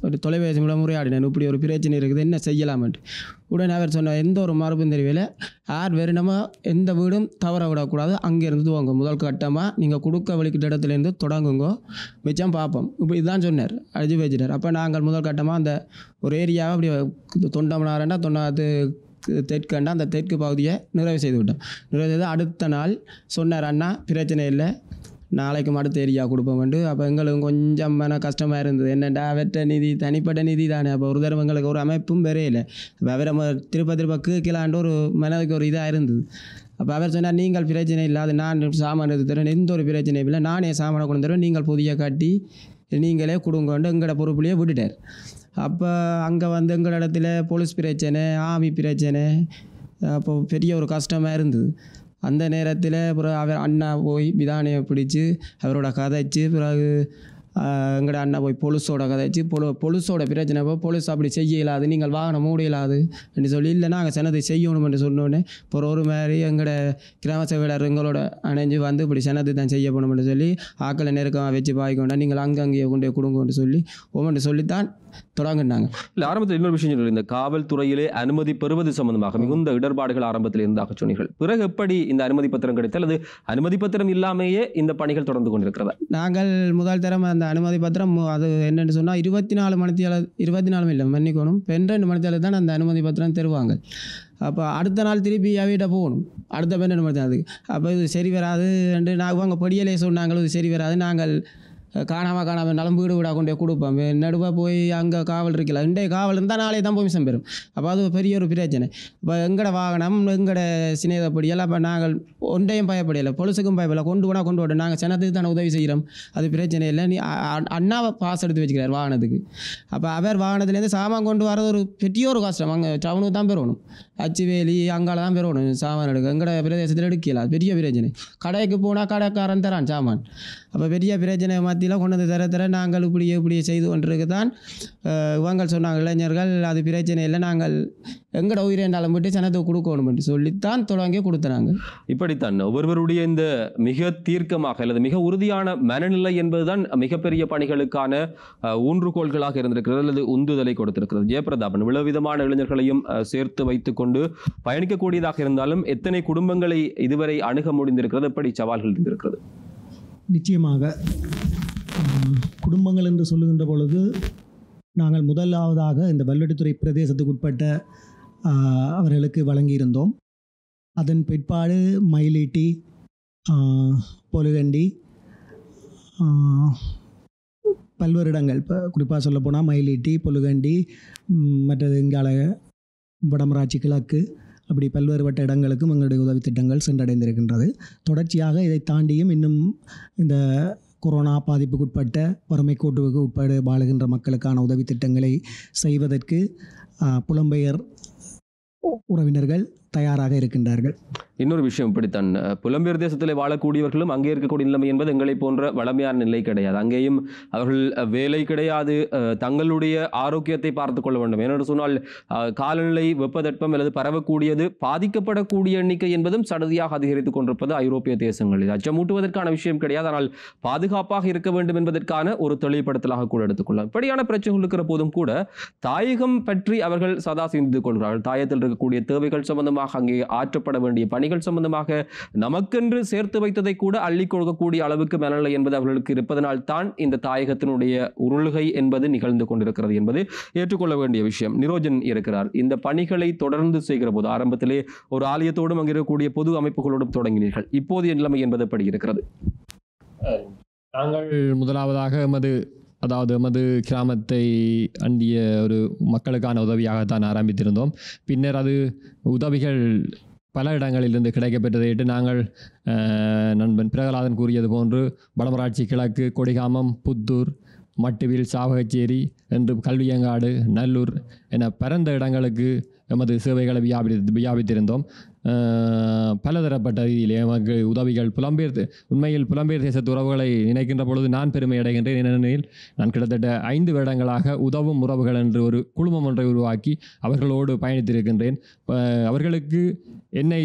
ஒரு தொலைபேசி மூலம் உரையாடினேன் இப்படி ஒரு பிரச்சனை இருக்குது என்ன செய்யலாமன்ட்டு உடனே அவர் சொன்னார் எந்த ஒரு மரபும் தெரியவில்லை யார் வெறிடமாக எந்த வீடும் தவற விடக்கூடாது அங்கேருந்து துவங்கும் முதல் கட்டமாக நீங்கள் கொடுக்க வெளிக்கிட்ட இடத்துலேருந்து தொடங்குங்கோ மிச்சம் பார்ப்போம் இப்போ இதுதான் சொன்னார் அஜி வச்சுட்டார் அப்போ நாங்கள் முதல் கட்டமாக அந்த ஒரு ஏரியாவை அப்படி தொண்டமனாரண்டா தொண்டாத்து தெற்கண்டா அந்த தெற்கு பகுதியை நிறைவு செய்து விட்டோம் நிறைவு செய்து அடுத்த நாள் சொன்னார் அண்ணா பிரச்சனை இல்லை நாளைக்கு மட்டும் தெரியா கொடுப்போம்ண்டு அப்போ எங்களுக்கு கொஞ்சம் மன கஷ்டமாக இருந்தது என்னடா வெட்ட நிதி தனிப்பட்ட நிதி தானே அப்போ ஒரு தரம் எங்களுக்கு ஒரு அமைப்பும் இல்லை அப்போ அவரை திருப்ப திருப்ப கீழாண்டு ஒரு மனதுக்கு ஒரு இதாக இருந்தது அப்போ அவர் சொன்னால் நீங்கள் பிரச்சனை இல்லாத நான் சாமான் எடுத்து தரேன் எந்த ஒரு பிரச்சனையும் இல்லை நானே சாமானை கொண்டு தருவேன் நீங்கள் புதிய காட்டி நீங்களே கொடுங்கண்டு எங்களோட பொறுப்புலேயே விட்டுட்டார் அப்போ அங்கே வந்து எங்களோட இடத்துல போலீஸ் பிரச்சனை ஆமி பிரச்சனை அப்போ பெரிய ஒரு கஷ்டமாக இருந்தது அந்த நேரத்தில் பிறகு அவர் அண்ணா போய் விதானையை பிடிச்சி அவரோட கதைச்சு பிறகு எங்கட அண்ணா போய் பொலுசோட கதைச்சு பொலு பொலுசோட பிரச்சனை போய் பொலுஸ் அப்படி செய்ய இயலாது நீங்கள் வாகனம் மூட இல்லாது என்று சொல்லி இல்லை நாங்கள் செனத்தை செய்யணும் என்று சொன்னோடனே இப்போ ஒரு மாதிரி எங்கட கிராம சேவையாளர் எங்களோட அணைஞ்சு வந்து இப்படி செனத்தை தான் செய்யப்படணும் என்று சொல்லி ஆக்களை நெருக்கமாக வச்சு பாய்க்கொண்டா நீங்கள் அங்கங்கேயே கொண்டு கொடுங்கன்னு சொல்லி ஓமென்று சொல்லித்தான் தொடங்கினாங்க இல்லை ஆரம்பத்தில் இன்னொரு விஷயம் சொல்லி இந்த காவல்துறையிலே அனுமதி பெறுவது சம்பந்தமாக மிகுந்த இடர்பாடுகள் ஆரம்பத்தில் இருந்தாக சொன்னீர்கள் பிறகு எப்படி இந்த அனுமதி பத்திரம் கிடைத்தால் அது அனுமதி பத்திரம் இல்லாமையே இந்த பணிகள் தொடர்ந்து கொண்டிருக்கிறதா நாங்கள் முதல் தரம் அந்த அனுமதி பத்திரம் அது என்னென்னு சொன்னால் இருபத்தி நாலு மணித்தியால இருபத்தி நாலு இல்லை மன்னிக்கணும் பன்னிரெண்டு மணித்தியால தான் அந்த அனுமதி பத்திரம் தருவாங்க அப்போ அடுத்த நாள் திருப்பி அவட்ட போகணும் அடுத்த பன்னெண்டு மணி அதுக்கு அப்போ இது சரி வராது ரெண்டு நாங்கள் அங்கே படியலே சொன்னாங்களும் இது சரி வராது நாங்கள் காணாமல் காணாமல் நலம்பு வீடு வீடாக கொண்டே கொடுப்போம் நடுவாக போய் அங்கே காவல் இருக்கலாம் இன்றைய காவல் இருந்தால் நாளே தான் பொமிஷன் பெறும் அப்போ அது பெரிய ஒரு பிரச்சனை இப்போ எங்கட வாகனம் எங்கட சிநேகப்படி எல்லாம் இப்போ நாங்கள் ஒன்றையும் பயப்படையில் பொலுசுக்கும் பயப்படலை கொண்டு போனால் கொண்டு விட நாங்கள் சனத்துக்கு தானே உதவி செய்கிறோம் அது பிரச்சனை இல்லை நீ அண்ணாவை பாஸ் எடுத்து வச்சுக்கிறார் வாகனத்துக்கு அப்போ அவர் வாகனத்துலேருந்து சாமான் கொண்டு வரது ஒரு பெரிய ஒரு கஷ்டம் அங்கே டவுனுக்கு தான் பெறணும் அச்சுவேலி அங்கால தான் பெறணும் சாமான் எடுக்க எங்கட பிரதேசத்தில் எடுக்கலாம் பெரிய பிரச்சனை கடைக்கு போனால் கடைக்காரன் தரான் சாமான் அப்போ பெரிய பிரச்சனை மத்தியில் கொண்டு வந்து தர தர நாங்கள் இப்படி இப்படி செய்து கொண்டிருக்கு தான் இவங்க சொன்னாங்க இளைஞர்கள் அது பிரச்சனை இல்லை நாங்கள் எங்கட உயிரினாலும் போட்டு சனத்தை கொடுக்கணும்னு சொல்லித்தான் தொடங்கி கொடுத்துறாங்க இப்படித்தான் ஒவ்வொருவருடைய இந்த மிக தீர்க்கமாக அல்லது மிக உறுதியான மனநிலை என்பதுதான் மிகப்பெரிய பணிகளுக்கான ஊன்றுகோள்களாக இருந்திருக்கிறது அல்லது உந்துதலை கொடுத்திருக்கிறது ஜெயபிரதாபன் இவ்வளவு விதமான இளைஞர்களையும் சேர்த்து வைத்துக்கொண்டு பயணிக்கக்கூடியதாக இருந்தாலும் எத்தனை குடும்பங்களை இதுவரை அணுக முடிந்திருக்கிறது எப்படி சவால்கள் இருந்திருக்கிறது நிச்சயமாக குடும்பங்கள் என்று சொல்லுகின்ற பொழுது நாங்கள் முதலாவதாக இந்த வல்வெட்டுத்துறை பிரதேசத்துக்கு உட்பட்ட அவர்களுக்கு வழங்கியிருந்தோம் அதன் பிற்பாடு மயிலீட்டி பொலுகண்டி பல்வேறு இடங்கள் இப்போ குறிப்பாக சொல்லப்போனால் மயிலீட்டி பொலுகண்டி மற்றது அழக வடமராட்சி கிழக்கு அப்படி பல்வேறுபட்ட இடங்களுக்கும் எங்களுடைய உதவி திட்டங்கள் சென்றடைந்திருக்கின்றது தொடர்ச்சியாக இதை தாண்டியும் இன்னும் இந்த கொரோனா பாதிப்புக்குட்பட்ட வறுமை கோட்டுவுக்கு உட்பட வாழுகின்ற மக்களுக்கான உதவி திட்டங்களை செய்வதற்கு புலம்பெயர் உறவினர்கள் தயாராக இருக்கின்றார்கள் இன்னொரு விஷயம் இப்படித்தான் புலம்பெயர் தேசத்தில் வாழக்கூடியவர்களும் அங்கே இருக்கக்கூடிய நிலைமை என்பது எங்களை போன்ற வளமையான நிலை கிடையாது அங்கேயும் அவர்கள் வேலை கிடையாது தங்களுடைய ஆரோக்கியத்தை பார்த்து கொள்ள வேண்டும் ஏனென்று சொன்னால் காலநிலை வெப்பதட்பம் அல்லது பரவக்கூடியது பாதிக்கப்படக்கூடிய எண்ணிக்கை என்பதும் சடதியாக அதிகரித்துக் கொண்டிருப்பது ஐரோப்பிய தேசங்களில் அச்சமூட்டுவதற்கான விஷயம் கிடையாது ஆனால் பாதுகாப்பாக இருக்க வேண்டும் என்பதற்கான ஒரு தெளிவுபடுத்தலாக கூட எடுத்துக்கொள்ளலாம் இப்படியான பிரச்சனைகள் இருக்கிற போதும் கூட தாயகம் பற்றி அவர்கள் சதா சிந்தித்துக் கொள்கிறார்கள் தாயத்தில் இருக்கக்கூடிய தேவைகள் சம்பந்தமாக சம்பந்தமாக அங்கே ஆற்றப்பட வேண்டிய பணிகள் சம்பந்தமாக நமக்கென்று சேர்த்து வைத்ததை கூட அள்ளி கொடுக்கக்கூடிய அளவுக்கு மனநிலை என்பது அவர்களுக்கு இருப்பதனால் தான் இந்த தாயகத்தினுடைய உருளுகை என்பது நிகழ்ந்து கொண்டிருக்கிறது என்பது ஏற்றுக்கொள்ள வேண்டிய விஷயம் நிரோஜன் இருக்கிறார் இந்த பணிகளை தொடர்ந்து செய்கிற போது ஆரம்பத்திலே ஒரு ஆலயத்தோடும் அங்கே இருக்கக்கூடிய பொது அமைப்புகளோடும் தொடங்கினீர்கள் இப்போது நிலைமை என்பது படி இருக்கிறது நாங்கள் முதலாவதாக எமது அதாவது எமது கிராமத்தை அண்டிய ஒரு மக்களுக்கான உதவியாகத்தான் ஆரம்பித்திருந்தோம் பின்னர் அது உதவிகள் பல இடங்களிலிருந்து எட்டு நாங்கள் நண்பன் பிரகலாதன் கூறியது போன்று வடமராட்சி கிழக்கு கொடிகாமம் புத்தூர் மட்டுவில் சாவகச்சேரி என்று கல்வியங்காடு நல்லூர் என பரந்த இடங்களுக்கு எமது சேவைகளை வியாபி வியாபித்திருந்தோம் பலதரப்பட்ட ரீதியில் எமக்கு உதவிகள் புலம்பெயர் உண்மையில் புலம்பெயர் தேசத்து உறவுகளை நினைக்கின்ற பொழுது நான் பெருமை அடைகின்றேன் ஏனெனில் நான் கிட்டத்தட்ட ஐந்து வருடங்களாக உதவும் உறவுகள் என்று ஒரு குழுமம் ஒன்றை உருவாக்கி அவர்களோடு பயணித்திருக்கின்றேன் அவர்களுக்கு என்னை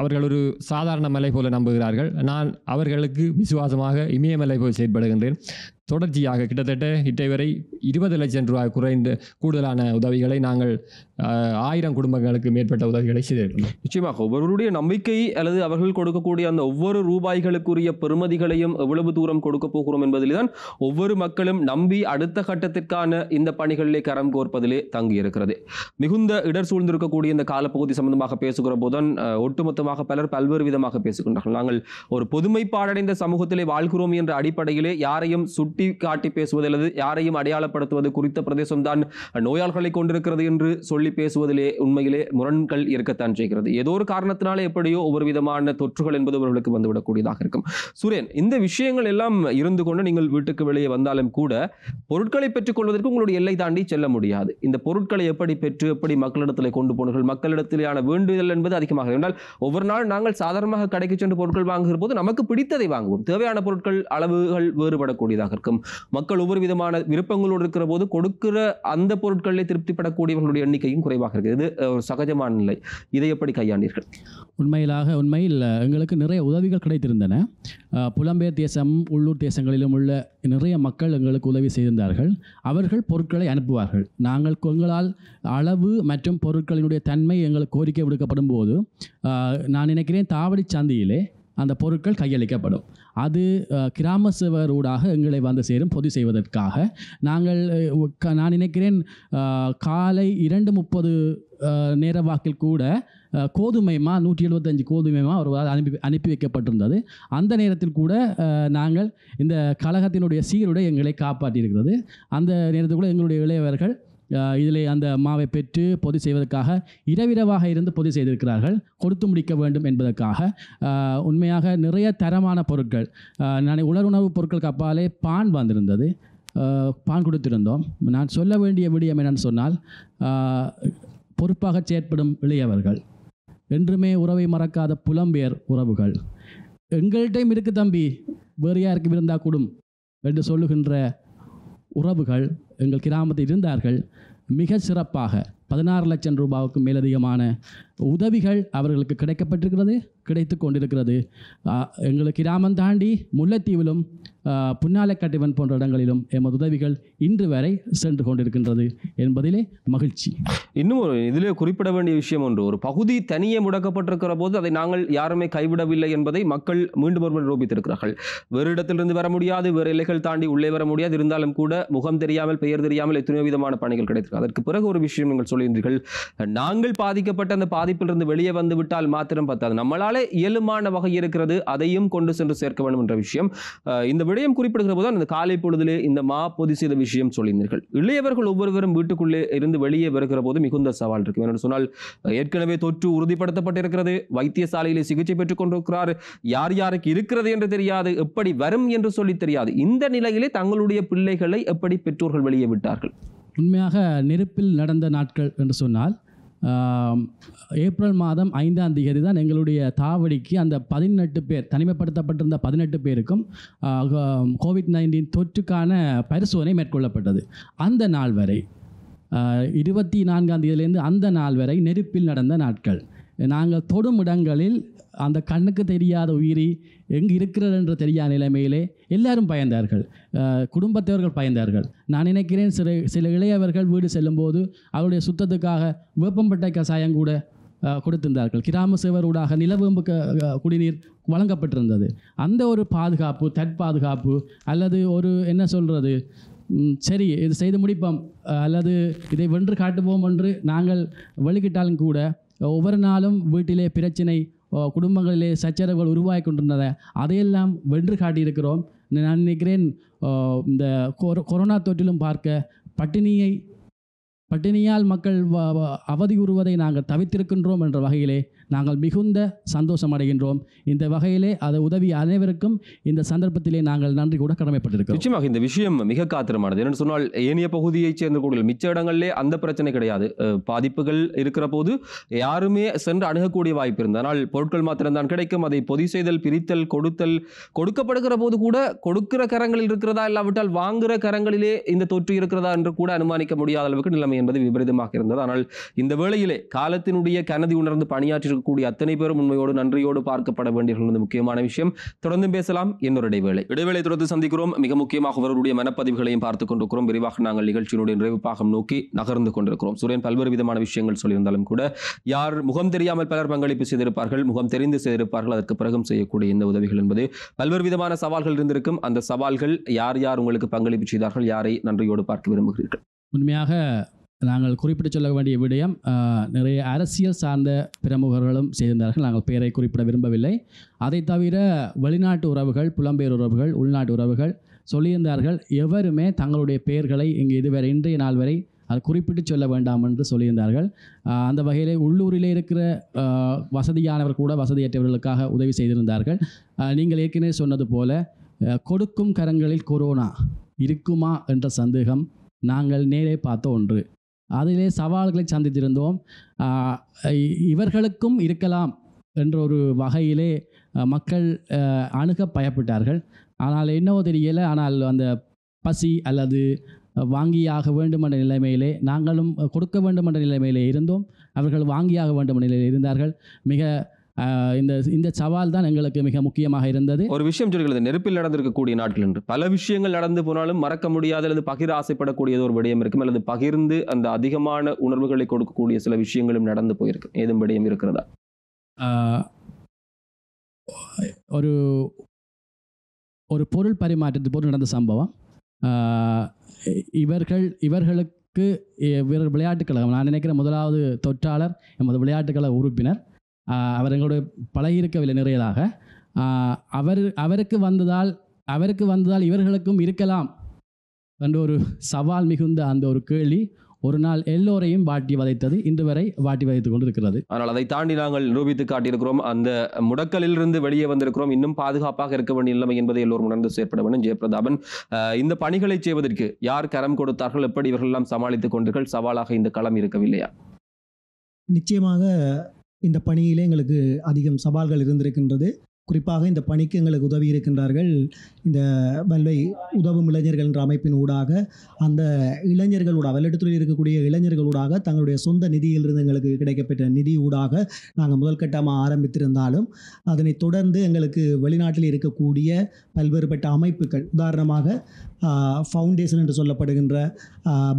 அவர்கள் ஒரு சாதாரண மலை போல நம்புகிறார்கள் நான் அவர்களுக்கு விசுவாசமாக இமயமலை போல் செயற்படுகின்றேன் தொடர்ச்சியாக கிட்டத்தட்ட இட்டை வரை இருபது லட்சம் ரூபாய் குறைந்த கூடுதலான உதவிகளை நாங்கள் ஆயிரம் குடும்பங்களுக்கு மேற்பட்ட உதவிகளை செய்திருக்கிறோம் நிச்சயமாக ஒவ்வொருடைய நம்பிக்கை அல்லது அவர்கள் கொடுக்கக்கூடிய அந்த ஒவ்வொரு ரூபாய்களுக்குரிய பெருமதிகளையும் எவ்வளவு தூரம் கொடுக்க போகிறோம் என்பதில்தான் ஒவ்வொரு மக்களும் நம்பி அடுத்த கட்டத்திற்கான இந்த பணிகளிலே கரம் கோர்ப்பதிலே தங்கி இருக்கிறது மிகுந்த இடர் சூழ்ந்திருக்கக்கூடிய இந்த காலப்பகுதி சம்பந்தமாக பேசுகிற போதுதான் ஒட்டுமொத்தமாக பலர் பல்வேறு விதமாக பேசுகின்றார்கள் நாங்கள் ஒரு பொதுமைப்பாடடைந்த சமூகத்திலே வாழ்கிறோம் என்ற அடிப்படையிலே யாரையும் சுட்டு சுட்டி காட்டி பேசுவது அல்லது யாரையும் அடையாளப்படுத்துவது குறித்த பிரதேசம்தான் நோயாளிகளை கொண்டிருக்கிறது என்று சொல்லி பேசுவதிலே உண்மையிலே முரண்கள் இருக்கத்தான் செய்கிறது ஏதோ ஒரு காரணத்தினாலே எப்படியோ ஒவ்வொரு விதமான தொற்றுகள் என்பது அவர்களுக்கு வந்துவிடக்கூடியதாக இருக்கும் சுரேன் இந்த விஷயங்கள் எல்லாம் இருந்து கொண்டு நீங்கள் வீட்டுக்கு வெளியே வந்தாலும் கூட பொருட்களை கொள்வதற்கு உங்களுடைய எல்லை தாண்டி செல்ல முடியாது இந்த பொருட்களை எப்படி பெற்று எப்படி மக்களிடத்தில் கொண்டு போனார்கள் மக்களிடத்திலான வேண்டுதல் என்பது அதிகமாக என்றால் ஒவ்வொரு நாள் நாங்கள் சாதாரணமாக கடைக்கு சென்று பொருட்கள் வாங்குகிற போது நமக்கு பிடித்ததை வாங்குவோம் தேவையான பொருட்கள் அளவுகள் வேறுபடக்கூடியதாக இருக்கும் இருக்கும் மக்கள் ஒவ்வொரு விதமான விருப்பங்களோடு இருக்கிற போது கொடுக்கிற அந்த பொருட்களே திருப்திப்படக்கூடியவர்களுடைய எண்ணிக்கையும் குறைவாக இருக்குது இது ஒரு சகஜமான நிலை இதை எப்படி கையாண்டீர்கள் உண்மையிலாக உண்மையில் எங்களுக்கு நிறைய உதவிகள் கிடைத்திருந்தன புலம்பெயர் தேசம் உள்ளூர் தேசங்களிலும் உள்ள நிறைய மக்கள் எங்களுக்கு உதவி செய்திருந்தார்கள் அவர்கள் பொருட்களை அனுப்புவார்கள் நாங்கள் எங்களால் அளவு மற்றும் பொருட்களினுடைய தன்மை எங்களுக்கு கோரிக்கை விடுக்கப்படும் போது நான் நினைக்கிறேன் தாவடி சந்தையிலே அந்த பொருட்கள் கையளிக்கப்படும் அது கிராம ஊடாக எங்களை வந்து சேரும் பொது செய்வதற்காக நாங்கள் நான் நினைக்கிறேன் காலை இரண்டு முப்பது நேர வாக்கில் கூட கோதுமைமா நூற்றி எழுபத்தஞ்சு கோதுமைமா ஒரு அனுப்பி அனுப்பி வைக்கப்பட்டிருந்தது அந்த நேரத்தில் கூட நாங்கள் இந்த கழகத்தினுடைய சீருடை எங்களை காப்பாற்றியிருக்கிறது அந்த நேரத்தில் கூட எங்களுடைய இளையவர்கள் இதில் அந்த மாவை பெற்று பொது செய்வதற்காக இரவிரவாக இருந்து பொது செய்திருக்கிறார்கள் கொடுத்து முடிக்க வேண்டும் என்பதற்காக உண்மையாக நிறைய தரமான பொருட்கள் நான் உலருணவு பொருட்களுக்கு அப்பாலே பான் வந்திருந்தது பான் கொடுத்திருந்தோம் நான் சொல்ல வேண்டிய விடியம் என்னன்னு சொன்னால் பொறுப்பாக செயற்படும் இளையவர்கள் என்றுமே உறவை மறக்காத புலம்பெயர் உறவுகள் எங்கள்கிட்டையும் இருக்குது தம்பி வேறு யாருக்கு இருந்தால் கூடும் என்று சொல்லுகின்ற உறவுகள் எங்கள் கிராமத்தில் இருந்தார்கள் மிக சிறப்பாக பதினாறு லட்சம் ரூபாவுக்கு மேலதிகமான உதவிகள் அவர்களுக்கு கிடைக்கப்பட்டிருக்கிறது கிடைத்து கொண்டிருக்கிறது எங்களுக்கு கிராமம் தாண்டி முல்லைத்தீவிலும் புன்னாலக்கட்டிவன் போன்ற இடங்களிலும் எமது உதவிகள் இன்று வரை சென்று கொண்டிருக்கின்றது என்பதிலே மகிழ்ச்சி இன்னும் ஒரு இதிலே குறிப்பிட வேண்டிய விஷயம் ஒன்று ஒரு பகுதி தனியே முடக்கப்பட்டிருக்கிற போது அதை நாங்கள் யாருமே கைவிடவில்லை என்பதை மக்கள் மீண்டும் ஒருவர் ரூபித்திருக்கிறார்கள் வேறு இடத்திலிருந்து வர முடியாது வேறு எல்லைகள் தாண்டி உள்ளே வர முடியாது இருந்தாலும் கூட முகம் தெரியாமல் பெயர் தெரியாமல் எத்தனையோ விதமான பணிகள் கிடைத்திருக்கு அதற்கு பிறகு ஒரு விஷயம் நீங்கள் சொல்லியிருந்தீர்கள் நாங்கள் பாதிக்கப்பட்ட அந்த பாதி பாதிப்பிலிருந்து வெளியே வந்து விட்டால் மாத்திரம் பத்தாது நம்மளாலே இயலுமான வகை இருக்கிறது அதையும் கொண்டு சென்று சேர்க்க வேண்டும் என்ற விஷயம் இந்த விடயம் குறிப்பிடுகிற போது அந்த காலை பொழுதிலே இந்த மா பொது செய்த விஷயம் சொல்லியிருந்தீர்கள் இளையவர்கள் ஒவ்வொருவரும் வீட்டுக்குள்ளே இருந்து வெளியே வருகிற போது மிகுந்த சவால் இருக்கும் என்று சொன்னால் ஏற்கனவே தொற்று உறுதிப்படுத்தப்பட்டிருக்கிறது வைத்தியசாலையிலே சிகிச்சை பெற்றுக் கொண்டிருக்கிறார் யார் யாருக்கு இருக்கிறது என்று தெரியாது எப்படி வரும் என்று சொல்லி தெரியாது இந்த நிலையிலே தங்களுடைய பிள்ளைகளை எப்படி பெற்றோர்கள் வெளியே விட்டார்கள் உண்மையாக நெருப்பில் நடந்த நாட்கள் என்று சொன்னால் ஏப்ரல் மாதம் ஐந்தாம் தேதி தான் எங்களுடைய தாவடிக்கு அந்த பதினெட்டு பேர் தனிமைப்படுத்தப்பட்டிருந்த பதினெட்டு பேருக்கும் கோவிட் நைன்டீன் தொற்றுக்கான பரிசோதனை மேற்கொள்ளப்பட்டது அந்த நாள் வரை இருபத்தி நான்காம் தேதியிலேருந்து அந்த நாள் வரை நெருப்பில் நடந்த நாட்கள் நாங்கள் தொடும் இடங்களில் அந்த கண்ணுக்கு தெரியாத உயிரி எங்கே இருக்கிறது என்று தெரியாத நிலைமையிலே எல்லாரும் பயந்தார்கள் குடும்பத்தவர்கள் பயந்தார்கள் நான் நினைக்கிறேன் சில சில இளையவர்கள் வீடு செல்லும்போது அவருடைய சுத்தத்துக்காக வேப்பம்பட்டை கசாயம் கூட கொடுத்திருந்தார்கள் கிராம சேவரூடாக நிலவேம்பு குடிநீர் வழங்கப்பட்டிருந்தது அந்த ஒரு பாதுகாப்பு தற்பாதுகாப்பு அல்லது ஒரு என்ன சொல்கிறது சரி இது செய்து முடிப்போம் அல்லது இதை வென்று காட்டுவோம் என்று நாங்கள் வழிகிட்டாலும் கூட ஒவ்வொரு நாளும் வீட்டிலே பிரச்சனை குடும்பங்களிலே சச்சரவுகள் உருவாகி கொண்டிருந்ததை அதையெல்லாம் வென்று காட்டியிருக்கிறோம் நான் நினைக்கிறேன் இந்த கொரோனா தொற்றிலும் பார்க்க பட்டினியை பட்டினியால் மக்கள் அவதியுறுவதை நாங்கள் தவித்திருக்கின்றோம் என்ற வகையிலே நாங்கள் மிகுந்த சந்தோஷம் அடைகின்றோம் இந்த வகையிலே அதை உதவி அனைவருக்கும் இந்த சந்தர்ப்பத்திலே நாங்கள் நன்றி கூட கடமைப்பட்டிருக்கிறோம் நிச்சயமாக இந்த விஷயம் மிக காத்திரமானது என்னென்னு சொன்னால் ஏனைய பகுதியைச் சேர்ந்த கூடுதல் மிச்ச இடங்களிலே அந்த பிரச்சனை கிடையாது பாதிப்புகள் இருக்கிற போது யாருமே சென்று அணுகக்கூடிய வாய்ப்பு இருந்தால் பொருட்கள் மாத்திரம்தான் கிடைக்கும் அதை பொதி செய்தல் பிரித்தல் கொடுத்தல் கொடுக்கப்படுகிற போது கூட கொடுக்கிற கரங்களில் இருக்கிறதா இல்லாவிட்டால் வாங்குகிற கரங்களிலே இந்த தொற்று இருக்கிறதா என்று கூட அனுமானிக்க முடியாத அளவுக்கு நிலைமை என்பது விபரீதமாக இருந்தது ஆனால் இந்த வேளையிலே காலத்தினுடைய கனதி உணர்ந்து பணியாற்றி இருக்கக்கூடிய அத்தனை பேரும் உண்மையோடு நன்றியோடு பார்க்கப்பட வேண்டியது முக்கியமான விஷயம் தொடர்ந்து பேசலாம் இன்னொரு இடைவேளை இடைவேளை தொடர்ந்து சந்திக்கிறோம் மிக முக்கியமாக அவருடைய மனப்பதிவுகளையும் பார்த்துக் கொண்டிருக்கிறோம் விரிவாக நாங்கள் நிகழ்ச்சியினுடைய நிறைவு பாகம் நோக்கி நகர்ந்து கொண்டிருக்கிறோம் சுரேன் பல்வேறு விதமான விஷயங்கள் சொல்லியிருந்தாலும் கூட யார் முகம் தெரியாமல் பலர் பங்களிப்பு செய்திருப்பார்கள் முகம் தெரிந்து செய்திருப்பார்கள் அதற்கு பிறகும் செய்யக்கூடிய இந்த உதவிகள் என்பது பல்வேறு விதமான சவால்கள் இருந்திருக்கும் அந்த சவால்கள் யார் யார் உங்களுக்கு பங்களிப்பு செய்தார்கள் யாரை நன்றியோடு பார்க்க விரும்புகிறீர்கள் உண்மையாக நாங்கள் குறிப்பிட்டு சொல்ல வேண்டிய விடயம் நிறைய அரசியல் சார்ந்த பிரமுகர்களும் செய்திருந்தார்கள் நாங்கள் பெயரை குறிப்பிட விரும்பவில்லை அதை தவிர வெளிநாட்டு உறவுகள் புலம்பெயர் உறவுகள் உள்நாட்டு உறவுகள் சொல்லியிருந்தார்கள் எவருமே தங்களுடைய பெயர்களை இங்கே இதுவரை இன்றைய நாள் வரை அது குறிப்பிட்டு சொல்ல வேண்டாம் என்று சொல்லியிருந்தார்கள் அந்த வகையிலே உள்ளூரிலே இருக்கிற வசதியானவர் கூட வசதியற்றவர்களுக்காக உதவி செய்திருந்தார்கள் நீங்கள் ஏற்கனவே சொன்னது போல கொடுக்கும் கரங்களில் கொரோனா இருக்குமா என்ற சந்தேகம் நாங்கள் நேரே பார்த்த ஒன்று அதிலே சவால்களை சந்தித்திருந்தோம் இவர்களுக்கும் இருக்கலாம் என்ற ஒரு வகையிலே மக்கள் அணுக பயப்பட்டார்கள் ஆனால் என்னவோ தெரியலை ஆனால் அந்த பசி அல்லது வாங்கியாக வேண்டும் என்ற நிலைமையிலே நாங்களும் கொடுக்க வேண்டும் என்ற நிலைமையிலே இருந்தோம் அவர்கள் வாங்கியாக வேண்டும் என்ற நிலையில் இருந்தார்கள் மிக இந்த இந்த சவால் தான் எங்களுக்கு மிக முக்கியமாக இருந்தது ஒரு விஷயம் சொல்கிறது நெருப்பில் நடந்திருக்கக்கூடிய நாட்கள் என்று பல விஷயங்கள் நடந்து போனாலும் மறக்க முடியாத அல்லது பகிர ஆசைப்படக்கூடியது ஒரு விடயம் இருக்கும் அல்லது பகிர்ந்து அந்த அதிகமான உணர்வுகளை கொடுக்கக்கூடிய சில விஷயங்களும் நடந்து போயிருக்கு ஏதும் விடயம் இருக்கிறதா ஒரு ஒரு பொருள் பரிமாற்றத்து போல் நடந்த சம்பவம் இவர்கள் இவர்களுக்கு விளையாட்டுக் கழகம் நான் நினைக்கிற முதலாவது தொற்றாளர் எமது கழக உறுப்பினர் அவர் எங்களோட பழகியிருக்கவில்லை நிறையதாக அவர் அவருக்கு வந்ததால் அவருக்கு வந்ததால் இவர்களுக்கும் இருக்கலாம் என்ற ஒரு சவால் மிகுந்த அந்த ஒரு கேள்வி ஒரு நாள் எல்லோரையும் வாட்டி வதைத்தது இன்று வரை வாட்டி வதைத்துக் கொண்டு இருக்கிறது ஆனால் அதை தாண்டி நாங்கள் நிரூபித்து காட்டியிருக்கிறோம் அந்த முடக்கலிலிருந்து வெளியே வந்திருக்கிறோம் இன்னும் பாதுகாப்பாக இருக்க வேண்டிய நிலைமை என்பதை எல்லோரும் உணர்ந்து செயற்பட வேண்டும் ஜெயபிரதாபன் இந்த பணிகளை செய்வதற்கு யார் கரம் கொடுத்தார்கள் எப்படி இவர்கள் எல்லாம் சமாளித்துக் கொண்டீர்கள் சவாலாக இந்த களம் இருக்கவில்லையா நிச்சயமாக இந்த பணியிலே எங்களுக்கு அதிகம் சவால்கள் இருந்திருக்கின்றது குறிப்பாக இந்த பணிக்கு எங்களுக்கு உதவி இருக்கின்றார்கள் இந்த வல்லை உதவும் இளைஞர்கள் என்ற அமைப்பின் ஊடாக அந்த இளைஞர்களோட வெளியிடத்தில் இருக்கக்கூடிய இளைஞர்களூடாக தங்களுடைய சொந்த நிதியிலிருந்து எங்களுக்கு கிடைக்கப்பட்ட நிதி ஊடாக நாங்கள் முதல்கட்டமாக ஆரம்பித்திருந்தாலும் அதனை தொடர்ந்து எங்களுக்கு வெளிநாட்டில் இருக்கக்கூடிய பல்வேறுபட்ட அமைப்புகள் உதாரணமாக ஃபவுண்டேஷன் என்று சொல்லப்படுகின்ற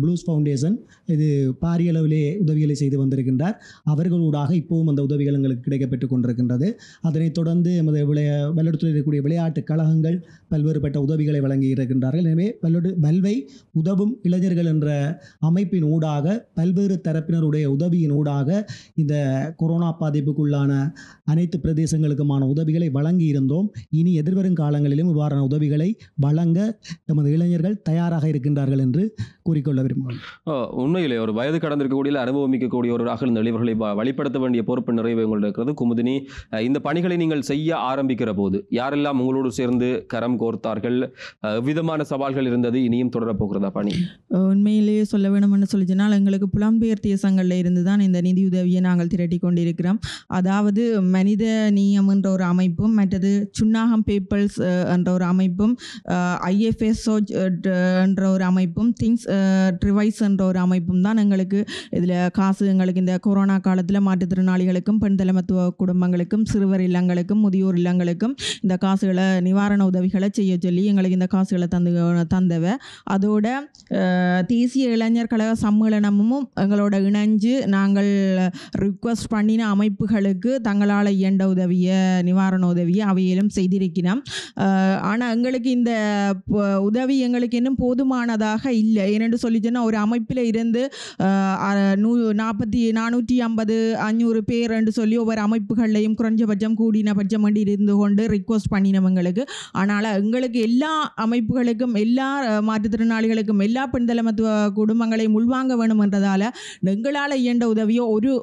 ப்ளூஸ் ஃபவுண்டேஷன் இது பாரிய அளவிலே உதவிகளை செய்து வந்திருக்கின்றார் அவர்களூடாக இப்போவும் அந்த உதவிகள் எங்களுக்கு கிடைக்கப்பட்டு கொண்டிருக்கின்றது அதனைத் தொடர்ந்து எமது விளைய வெள்ளடத்தில் இருக்கக்கூடிய விளையாட்டு கழகங்கள் பல்வேறுபட்ட உதவிகளை வழங்கி இருக்கின்றார்கள் எனவே பல்லடு பல்வை உதவும் இளைஞர்கள் என்ற அமைப்பின் ஊடாக பல்வேறு தரப்பினருடைய உதவியின் ஊடாக இந்த கொரோனா பாதிப்புக்குள்ளான அனைத்து பிரதேசங்களுக்குமான உதவிகளை வழங்கி இருந்தோம் இனி எதிர்வரும் காலங்களிலும் இவ்வாறான உதவிகளை வழங்க எமது இளைஞர்கள் தயாராக இருக்கின்றார்கள் என்று கூறிக்கொள்ள விரும்புகிறேன் உண்மையிலே ஒரு வயது கடந்திருக்கக்கூடிய அனுபவம் மிக்கக்கூடிய ஒரு அகழ்ந்தல் வழிபடுத்த வேண்டிய பொறுப்பு நிறைவு உங்களுக்கு இருக்கிறது குமுதினி இந்த பணிகளை நீங்கள் செய்ய ஆரம்பிக்கிற போது யாரெல்லாம் உங்களோடு சேர்ந்து கரம் கோர்த்தார்கள் விதமான சவால்கள் இருந்தது இனியும் தொடரப்போகிறதா பணி உண்மையிலேயே சொல்ல வேணும்னு சொல்லிச்சுனால் எங்களுக்கு புலம்பெயர் தேசங்களில் இருந்து தான் இந்த நிதியுதவியை நாங்கள் திரட்டி கொண்டிருக்கிறோம் அதாவது மனித நீயம் என்ற ஒரு அமைப்பும் மற்றது சுன்னாகம் பீப்பிள்ஸ் என்ற ஒரு அமைப்பும் ஐஎஃப்எஸ்ஓ ரோஜ் eh, என்ற ஒரு அமைப்பும் திங்ஸ் ட்ரிவைஸ் eh, என்ற ஒரு அமைப்பும் தான் எங்களுக்கு இதில் காசு எங்களுக்கு இந்த கொரோனா காலத்தில் மாற்றுத்திறனாளிகளுக்கும் பெண் தலைமத்துவ குடும்பங்களுக்கும் சிறுவர் இல்லங்களுக்கும் முதியோர் இல்லங்களுக்கும் இந்த காசுகளை நிவாரண உதவிகளை செய்ய சொல்லி எங்களுக்கு இந்த காசுகளை தந்து தந்தவ அதோட eh, தேசிய இளைஞர் கழக சம்மேளனமும் எங்களோட இணைஞ்சு நாங்கள் ரிக்வஸ்ட் பண்ணின அமைப்புகளுக்கு தங்களால் இயண்ட உதவியை நிவாரண உதவியை அவையிலும் செய்திருக்கிறோம் ஆனால் எங்களுக்கு இந்த உதவி உதவி எங்களுக்கு இன்னும் போதுமானதாக இல்லை ஏனென்று சொல்லி சொன்னால் ஒரு அமைப்பில் இருந்து நூ நாற்பத்தி நானூற்றி ஐம்பது அஞ்சூறு பேர் என்று சொல்லி ஒவ்வொரு அமைப்புகள்லையும் குறைஞ்சபட்சம் கூடின பட்சம் வேண்டி இருந்து கொண்டு ரிக்வஸ்ட் பண்ணினோம் எங்களுக்கு ஆனால் எங்களுக்கு எல்லா அமைப்புகளுக்கும் எல்லா மாற்றுத்திறனாளிகளுக்கும் எல்லா பெண்தளமத்துவ குடும்பங்களையும் உள்வாங்க வேணும் என்றதால் எங்களால் இயன்ற உதவியோ ஒரு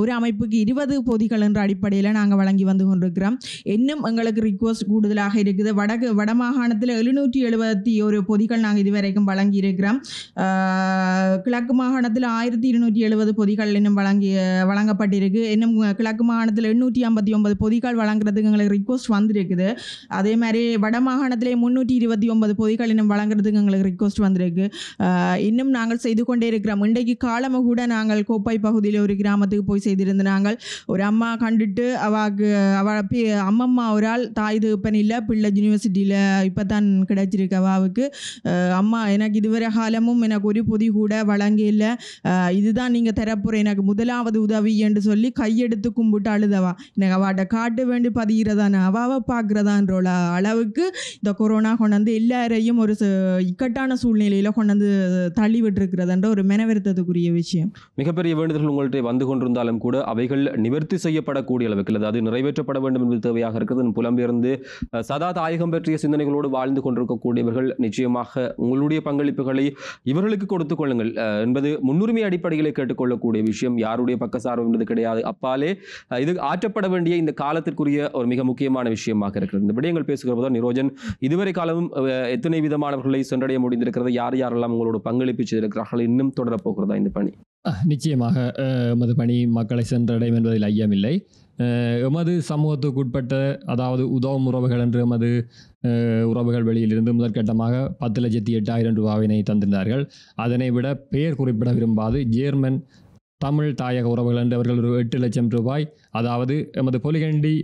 ஒரு அமைப்புக்கு இருபது பொதிகள் என்ற அடிப்படையில் நாங்கள் வழங்கி வந்து கொண்டிருக்கிறோம் இன்னும் எங்களுக்கு ரிக்வஸ்ட் கூடுதலாக இருக்குது வடக்கு மாகாணத்தில் எழுநூற்றி எழுபத்தி ஒரு பொதிகள் நாங்கள் இதுவரைக்கும் வழங்கியிருக்கிறோம் கிழக்கு மாகாணத்தில் ஆயிரத்தி இருநூற்றி எழுபது பொதிகள் இன்னும் வழங்கி வழங்கப்பட்டிருக்கு இன்னும் கிழக்கு மாகாணத்தில் எண்ணூற்றி ஐம்பத்தி ஒன்பது பொதிகள் வழங்குறதுக்கு எங்களுக்கு ரிக்வஸ்ட் வந்திருக்குது அதே மாதிரி வட மாகாணத்திலே முந்நூற்றி இருபத்தி ஒன்பது பொதிகள் இன்னும் வழங்குறதுக்கு எங்களுக்கு ரிக்வஸ்ட் வந்திருக்கு இன்னும் நாங்கள் செய்து கொண்டே இருக்கிறோம் இன்றைக்கு காலமாக கூட நாங்கள் கோப்பை பகுதியில் ஒரு கிராமத்துக்கு போய் செய்திருந்த நாங்கள் ஒரு அம்மா கண்டுட்டு அவாக்கு அவ அம்மம்மா ஒரு ஆள் தாய் தகப்பன் இல்லை பிள்ளை யூனிவர்சிட்டியில் இப்போ தான் கிடைச்சிருக்கு அவாவுக்கு அம்மாவுக்கு அம்மா எனக்கு இதுவரை காலமும் எனக்கு ஒரு பொதி கூட வழங்கல இதுதான் நீங்கள் தரப்புற எனக்கு முதலாவது உதவி என்று சொல்லி கையெடுத்து கும்பிட்டு அழுதவா எனக்கு அவாட்ட காட்டு வேண்டி பதிகிறதான அவாவ பார்க்குறதான்றோல அளவுக்கு இந்த கொரோனா கொண்டாந்து எல்லாரையும் ஒரு இக்கட்டான சூழ்நிலையில் கொண்டாந்து தள்ளி விட்டுருக்கிறதுன்ற ஒரு மெனவருத்தத்துக்குரிய விஷயம் மிகப்பெரிய வேண்டுதல்கள் உங்கள்கிட்ட வந்து கொண்டிருந்தாலும் கூட அவைகள் நிவர்த்தி செய்யப்படக்கூடிய அளவுக்கு அதாவது நிறைவேற்றப்பட வேண்டும் என்பது தேவையாக இருக்கிறது புலம்பெயர்ந்து சதா தாயகம் பற்றிய சிந்தனைகளோடு வாழ்ந்து கொண்டிருக்கக்கூடியவர்கள் நிச்சயமாக உங்களுடைய பங்களிப்புகளை இவர்களுக்கு கொடுத்துக் கொள்ளுங்கள் என்பது முன்னுரிமை அடிப்படையில் கேட்டுக்கொள்ளக்கூடிய விஷயம் யாருடைய பக்கசார்பு என்பது கிடையாது அப்பாலே இது ஆற்றப்பட வேண்டிய இந்த காலத்திற்குரிய ஒரு மிக முக்கியமான விஷயமாக இருக்கிறது இந்த விடயங்கள் பேசுகிற போது நிரோஜன் இதுவரை காலமும் எத்தனை விதமானவர்களை சென்றடைய முடிந்திருக்கிறது யார் யாரெல்லாம் உங்களோட பங்களிப்பு செய்திருக்கிறார்கள் இன்னும் தொடரப்போகிறதா இந்த பணி நிச்சயமாக எமது பணி மக்களை சென்றடையும் என்பதில் ஐயமில்லை எமது சமூகத்துக்கு உட்பட்ட அதாவது உதவும் உறவுகள் என்று எமது உறவுகள் வெளியிலிருந்து முதற்கட்டமாக பத்து லட்சத்தி எட்டாயிரம் ரூபாவினை தந்திருந்தார்கள் அதனை விட பெயர் குறிப்பிட விரும்பாது ஜேர்மன் தமிழ் தாயக உறவுகள் என்று அவர்கள் ஒரு எட்டு லட்சம் ரூபாய் அதாவது எமது பொலிகண்டி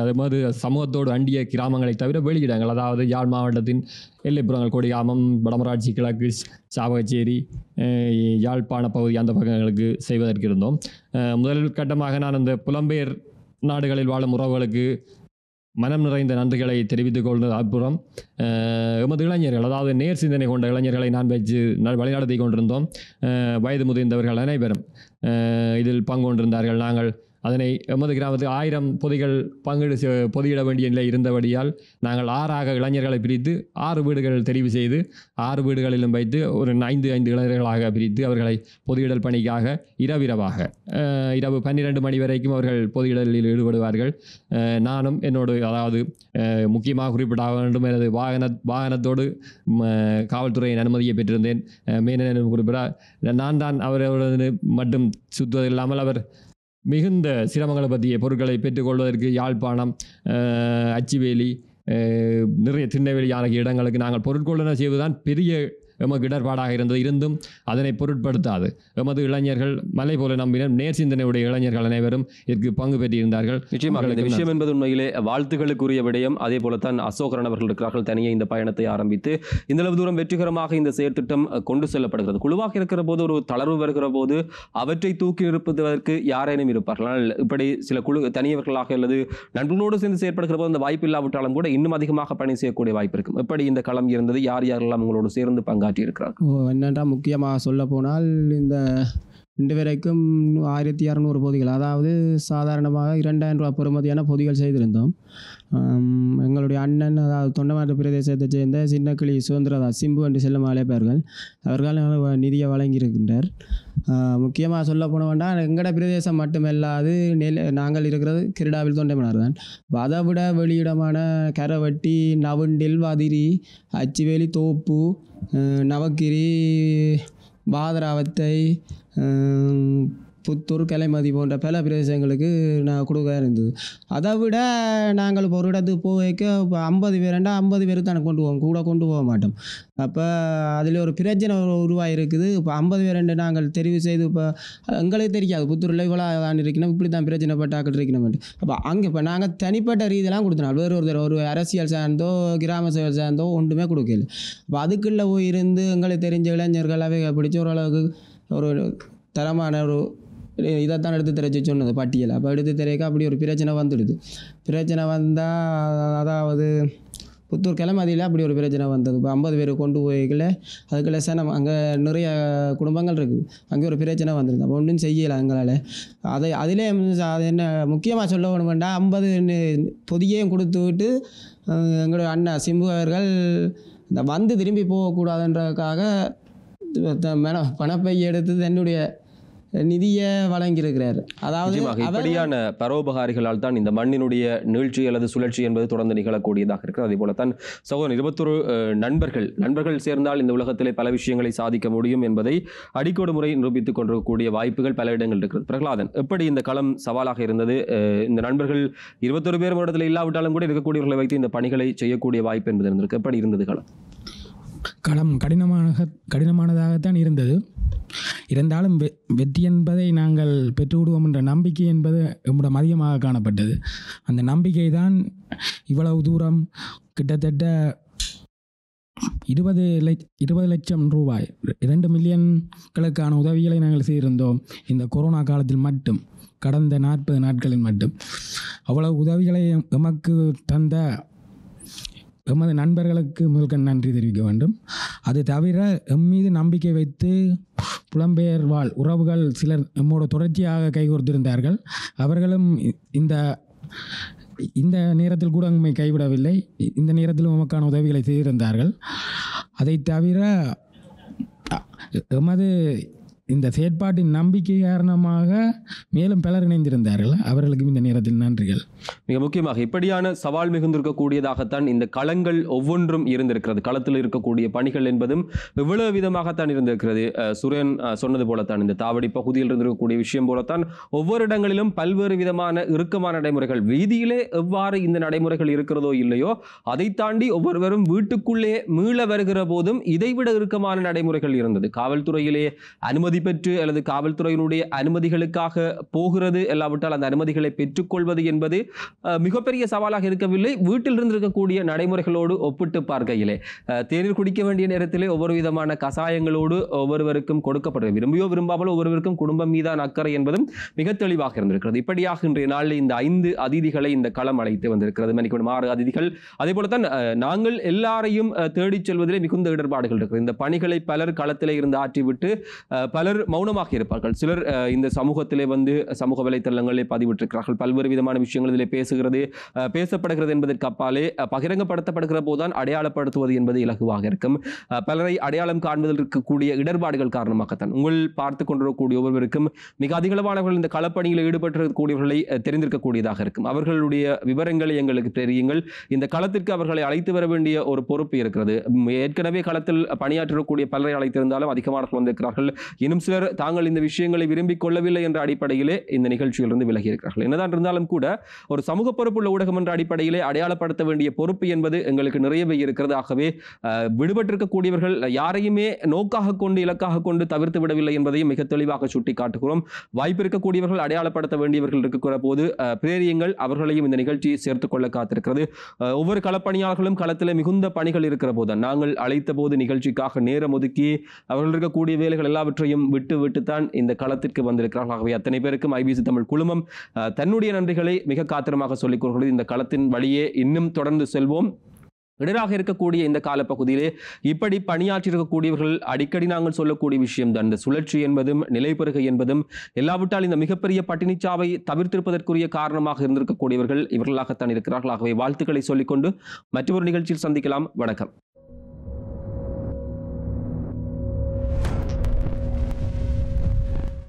அதே மாதிரி சமூகத்தோடு அண்டிய கிராமங்களை தவிர வெளியிடங்கள் அதாவது யாழ் மாவட்டத்தின் எல்லைப்புறங்கள் கொடிகாமம் வடமராட்சி கிழக்கு சாவகச்சேரி யாழ்ப்பாண பகுதி அந்த பக்கங்களுக்கு செய்வதற்கு இருந்தோம் முதல் கட்டமாக நான் அந்த புலம்பெயர் நாடுகளில் வாழும் உறவுகளுக்கு மனம் நிறைந்த நன்றிகளை தெரிவித்துக் கொள்வது அப்புறம் எமது இளைஞர்கள் அதாவது நேர் சிந்தனை கொண்ட இளைஞர்களை நான் வச்சு வழிநடத்தி கொண்டிருந்தோம் வயது முதிர்ந்தவர்கள் அனைவரும் இதில் பங்கு கொண்டிருந்தார்கள் நாங்கள் அதனை எமது கிராமத்தில் ஆயிரம் பொதிகள் பங்கீடு பொதியிட வேண்டிய நிலை இருந்தபடியால் நாங்கள் ஆறாக இளைஞர்களை பிரித்து ஆறு வீடுகள் தெரிவு செய்து ஆறு வீடுகளிலும் வைத்து ஒரு ஐந்து ஐந்து இளைஞர்களாக பிரித்து அவர்களை பொதியிடல் பணிக்காக இரவிரவாக இரவு பன்னிரெண்டு மணி வரைக்கும் அவர்கள் பொதியிடலில் ஈடுபடுவார்கள் நானும் என்னோடு அதாவது முக்கியமாக குறிப்பிட வேண்டும் எனது வாகன வாகனத்தோடு காவல்துறையின் அனுமதியை பெற்றிருந்தேன் மேனும் குறிப்பிட நான் தான் அவர்களது மட்டும் சுற்றுவதில்லாமல் அவர் மிகுந்த சிரமங்களை பற்றிய பொருட்களை பெற்றுக்கொள்வதற்கு யாழ்ப்பாணம் அச்சிவேலி நிறைய திருநெல்வேலி ஆகிய இடங்களுக்கு நாங்கள் பொருட்கொள்ளன செய்வதுதான் பெரிய எமக்கு இடர்பாடாக இருந்தது இருந்தும் அதனை பொருட்படுத்தாது எமது இளைஞர்கள் மலை போல நம்பினர் நேர் சிந்தனையுடைய இளைஞர்கள் அனைவரும் இதற்கு பங்கு பெற்றிருந்தார்கள் நிச்சயமாக இந்த விஷயம் என்பது உண்மையிலே வாழ்த்துக்களுக்குரிய விடயம் அதே போலத்தான் அசோகரன் அவர்கள் இருக்கிறார்கள் தனியே இந்த பயணத்தை ஆரம்பித்து இந்த அளவு தூரம் வெற்றிகரமாக இந்த செயற்திட்டம் கொண்டு செல்லப்படுகிறது குழுவாக இருக்கிற போது ஒரு தளர்வு வருகிற போது அவற்றை தூக்கி நிறுப்பதற்கு யாரேனும் இருப்பார்கள் ஆனால் இப்படி சில குழு தனியவர்களாக அல்லது நண்பர்களோடு சேர்ந்து செயற்படுகிற போது அந்த வாய்ப்பு இல்லாவிட்டாலும் கூட இன்னும் அதிகமாக பணி செய்யக்கூடிய வாய்ப்பு இருக்கும் எப்படி இந்த களம் இருந்தது யார் யாரெல்லாம் உங்களோடு சேர்ந்து பங்கு காட்டியிருக்கிறார் என்னென்றா முக்கியமாக சொல்ல போனால் இந்த இன்று வரைக்கும் ஆயிரத்தி இரநூறு பொதிகள் அதாவது சாதாரணமாக இரண்டாயிரம் ரூபா பொறுமதியான பொதிகள் செய்திருந்தோம் எங்களுடைய அண்ணன் அதாவது தொண்டமாட்டு பிரதேசத்தை சேர்ந்த சின்னக்கிளி சுதந்திரதா சிம்பு என்று செல்லும் அழைப்பார்கள் அவர்கள் நிதியை வழங்கியிருக்கின்றார் முக்கியமாக சொல்ல போன வேண்டாம் எங்களோட பிரதேசம் மட்டுமல்லாது நெல் நாங்கள் இருக்கிறது கிரிடாவில் தொண்டைமனார் தான் வதவிட வெளியிடமான கரவட்டி நவுண்டில் வதிரி அச்சுவேலி தோப்பு நவக்கிரி பாதராவத்தை புத்தூர் கிளைமதி போன்ற பல பிரதேசங்களுக்கு நான் கொடுக்க இருந்தது அதை விட நாங்கள் இப்போ ஒரு இடத்துக்கு போய்க்க இப்போ ஐம்பது பேருண்டா ஐம்பது பேர் தானே கொண்டு போவோம் கூட கொண்டு போக மாட்டோம் அப்போ அதில் ஒரு பிரச்சனை உருவாக இருக்குது இப்போ ஐம்பது பேருண்டு நாங்கள் தெரிவு செய்து இப்போ எங்களுக்கு தெரியாது புத்தூரில் இவ்வளோ தான் இருக்கணும் இப்படி தான் பிரச்சனை பட்டாக்கள் இருக்கணும் அப்போ அங்கே இப்போ நாங்கள் தனிப்பட்ட ரீதியெல்லாம் கொடுத்தனால் வேறு ஒருத்தர் ஒரு அரசியல் சார்ந்தோ கிராம செயல் சார்ந்தோ ஒன்றுமே கொடுக்கல இப்போ அதுக்குள்ளே போய் இருந்து எங்களுக்கு தெரிஞ்ச இளைஞர்கள் அவை பிடிச்ச ஓரளவுக்கு ஒரு தரமான ஒரு இதை தான் எடுத்து தெரிஞ்சு சொன்னது பட்டியல் அப்போ எடுத்து தெரியக்க அப்படி ஒரு பிரச்சனை வந்துடுது பிரச்சனை வந்தால் அதாவது புத்தூர் கிளமதியில் அப்படி ஒரு பிரச்சனை வந்தது இப்போ ஐம்பது பேர் கொண்டு போய்க்கல அதுக்குள்ள சேனம் அங்கே நிறைய குடும்பங்கள் இருக்குது அங்கே ஒரு பிரச்சனை வந்துருது அப்போ ஒன்றும் செய்யலை எங்களால் அதை அதிலே அது என்ன முக்கியமாக சொல்ல வேணுமெண்டா ஐம்பது பொதியையும் கொடுத்து விட்டு எங்களுடைய அண்ணா சிம்பு அவர்கள் இந்த வந்து திரும்பி போகக்கூடாதுன்றதுக்காக மன பணப்பை எடுத்து தன்னுடைய நிதியை வழங்கியிருக்கிறார் அதாவது இப்படியான பரோபகாரிகளால் தான் இந்த மண்ணினுடைய நீழ்ச்சி அல்லது சுழற்சி என்பது தொடர்ந்து நிகழக்கூடியதாக இருக்கிறது அதே போலத்தான் சகோதரன் இருபத்தொரு நண்பர்கள் நண்பர்கள் சேர்ந்தால் இந்த உலகத்திலே பல விஷயங்களை சாதிக்க முடியும் என்பதை அடிக்கோடு முறை நிரூபித்துக் கொண்டிருக்கக்கூடிய வாய்ப்புகள் பல இடங்கள் இருக்கிறது பிரகலாதன் எப்படி இந்த களம் சவாலாக இருந்தது இந்த நண்பர்கள் இருபத்தொரு பேர் இடத்துல இல்லாவிட்டாலும் கூட இருக்கக்கூடியவர்களை வைத்து இந்த பணிகளை செய்யக்கூடிய வாய்ப்பு என்பது இருந்திருக்கு எப்படி இருந்தது களம் களம் கடினமாக கடினமானதாகத்தான் இருந்தது இருந்தாலும் வெ வெற்றி என்பதை நாங்கள் பெற்றுவிடுவோம் என்ற நம்பிக்கை என்பது எம்முடம் அதிகமாக காணப்பட்டது அந்த நம்பிக்கை தான் இவ்வளவு தூரம் கிட்டத்தட்ட இருபது லட்ச இருபது லட்சம் ரூபாய் இரண்டு மில்லியன்களுக்கான உதவிகளை நாங்கள் செய்திருந்தோம் இந்த கொரோனா காலத்தில் மட்டும் கடந்த நாற்பது நாட்களில் மட்டும் அவ்வளவு உதவிகளை எமக்கு தந்த எமது நண்பர்களுக்கு முதல்கண் நன்றி தெரிவிக்க வேண்டும் அது தவிர எம் மீது நம்பிக்கை வைத்து புலம்பெயர் வாழ் உறவுகள் சிலர் எம்மோட தொடர்ச்சியாக கைகோர்த்திருந்தார்கள் அவர்களும் இந்த இந்த நேரத்தில் கூட நம்மை கைவிடவில்லை இந்த நேரத்தில் உமக்கான உதவிகளை செய்திருந்தார்கள் அதை தவிர எமது இந்த செயற்பாட்டின் நம்பிக்கை காரணமாக மேலும் பலர் இணைந்திருந்தார்கள் அவர்களுக்கும் இந்த நேரத்தில் நன்றிகள் மிக முக்கியமாக இப்படியான சவால் மிகுந்திருக்கக்கூடியதாகத்தான் இந்த களங்கள் ஒவ்வொன்றும் இருந்திருக்கிறது களத்தில் இருக்கக்கூடிய பணிகள் என்பதும் எவ்வளவு விதமாகத்தான் இருந்திருக்கிறது சுரேன் சொன்னது போலத்தான் இந்த தாவடி பகுதியில் இருந்திருக்கக்கூடிய விஷயம் போலத்தான் ஒவ்வொரு இடங்களிலும் பல்வேறு விதமான இறுக்கமான நடைமுறைகள் வீதியிலே எவ்வாறு இந்த நடைமுறைகள் இருக்கிறதோ இல்லையோ அதை தாண்டி ஒவ்வொருவரும் வீட்டுக்குள்ளே மீள வருகிற போதும் இதைவிட இறுக்கமான நடைமுறைகள் இருந்தது காவல்துறையிலே அனுமதி அனுமதி பெற்று அல்லது காவல்துறையினுடைய அனுமதிகளுக்காக போகிறது இல்லாவிட்டால் அந்த அனுமதிகளை பெற்றுக்கொள்வது என்பது மிகப்பெரிய சவாலாக இருக்கவில்லை வீட்டில் இருக்கக்கூடிய நடைமுறைகளோடு ஒப்பிட்டு பார்க்கையிலே தேநீர் குடிக்க வேண்டிய நேரத்திலே ஒவ்வொரு விதமான கசாயங்களோடு ஒவ்வொருவருக்கும் கொடுக்கப்படுற விரும்பியோ விரும்பாமலோ ஒவ்வொருவருக்கும் குடும்பம் மீதான அக்கறை என்பதும் மிக தெளிவாக இருந்திருக்கிறது இப்படியாக இன்றைய நாளில் இந்த ஐந்து அதிதிகளை இந்த களம் அழைத்து வந்திருக்கிறது மணிக்கு ஆறு அதிதிகள் அதே போலத்தான் நாங்கள் எல்லாரையும் தேடிச் செல்வதிலே மிகுந்த இடர்பாடுகள் இருக்கிறது இந்த பணிகளை பலர் களத்திலே இருந்து ஆற்றிவிட்டு பல பலர் மௌனமாக இருப்பார்கள் சிலர் இந்த சமூகத்திலே வந்து சமூக வலைத்தளங்களிலே பதிவிட்டிருக்கிறார்கள் பல்வேறு விதமான விஷயங்கள் இதில் பேசுகிறது பேசப்படுகிறது என்பதற்கு அப்பாலே பகிரங்கப்படுத்தப்படுகிற போதுதான் அடையாளப்படுத்துவது என்பது இலகுவாக இருக்கும் பலரை அடையாளம் காண்பதில் இருக்கக்கூடிய இடர்பாடுகள் காரணமாகத்தான் உங்கள் பார்த்து கொண்டிருக்கக்கூடிய ஒவ்வொருவருக்கும் மிக அதிகளவானவர்கள் இந்த களப்பணியில் ஈடுபட்டிருக்கக்கூடியவர்களை தெரிந்திருக்கக்கூடியதாக இருக்கும் அவர்களுடைய விவரங்களை எங்களுக்கு தெரியுங்கள் இந்த களத்திற்கு அவர்களை அழைத்து வர வேண்டிய ஒரு பொறுப்பு இருக்கிறது ஏற்கனவே களத்தில் பணியாற்றக்கூடிய பலரை அழைத்திருந்தாலும் அதிகமானவர்கள் வந்திருக்கிறார்கள் இன்னும் இன்னும் சிலர் தாங்கள் இந்த விஷயங்களை விரும்பிக் கொள்ளவில்லை என்ற அடிப்படையிலே இந்த நிகழ்ச்சியிலிருந்து விலகி இருக்கிறார்கள் என்னதான் இருந்தாலும் கூட ஒரு சமூக பொறுப்புள்ள ஊடகம் என்ற அடிப்படையிலே அடையாளப்படுத்த வேண்டிய பொறுப்பு என்பது எங்களுக்கு நிறையவே இருக்கிறது ஆகவே விடுபட்டிருக்கக்கூடியவர்கள் யாரையுமே நோக்காக கொண்டு இலக்காக கொண்டு தவிர்த்து விடவில்லை என்பதையும் மிக தெளிவாக சுட்டி காட்டுகிறோம் வாய்ப்பு இருக்கக்கூடியவர்கள் அடையாளப்படுத்த வேண்டியவர்கள் இருக்கிற போது பிரேரியங்கள் அவர்களையும் இந்த நிகழ்ச்சியை சேர்த்துக் கொள்ள காத்திருக்கிறது ஒவ்வொரு களப்பணியாளர்களும் களத்தில் மிகுந்த பணிகள் இருக்கிற போது நாங்கள் அழைத்த போது நிகழ்ச்சிக்காக நேரம் ஒதுக்கி அவர்கள் இருக்கக்கூடிய வேலைகள் எல்லாவற்றையும் விட்டு விட்டு தான் இந்த களத்திற்கு வந்திருக்கிறார்கள் ஆகவே அத்தனை பேருக்கும் ஐபிசி தமிழ் குழுமம் தன்னுடைய நன்றிகளை மிக காத்திரமாக சொல்லிக் கொள்கிறது இந்த களத்தின் வழியே இன்னும் தொடர்ந்து செல்வோம் இடராக இருக்கக்கூடிய இந்த காலப்பகுதியிலே இப்படி பணியாற்றி இருக்கக்கூடியவர்கள் அடிக்கடி நாங்கள் சொல்லக்கூடிய விஷயம் தான் இந்த சுழற்சி என்பதும் நிலைப்பெருகை என்பதும் எல்லாவிட்டால் இந்த மிகப்பெரிய பட்டினிச்சாவை தவிர்த்திருப்பதற்குரிய காரணமாக இருந்திருக்கக்கூடியவர்கள் இவர்களாகத்தான் இருக்கிறார்கள் ஆகவே வாழ்த்துக்களை சொல்லிக்கொண்டு மற்றொரு நிகழ்ச்சியில் சந்திக்கலாம் வணக்கம்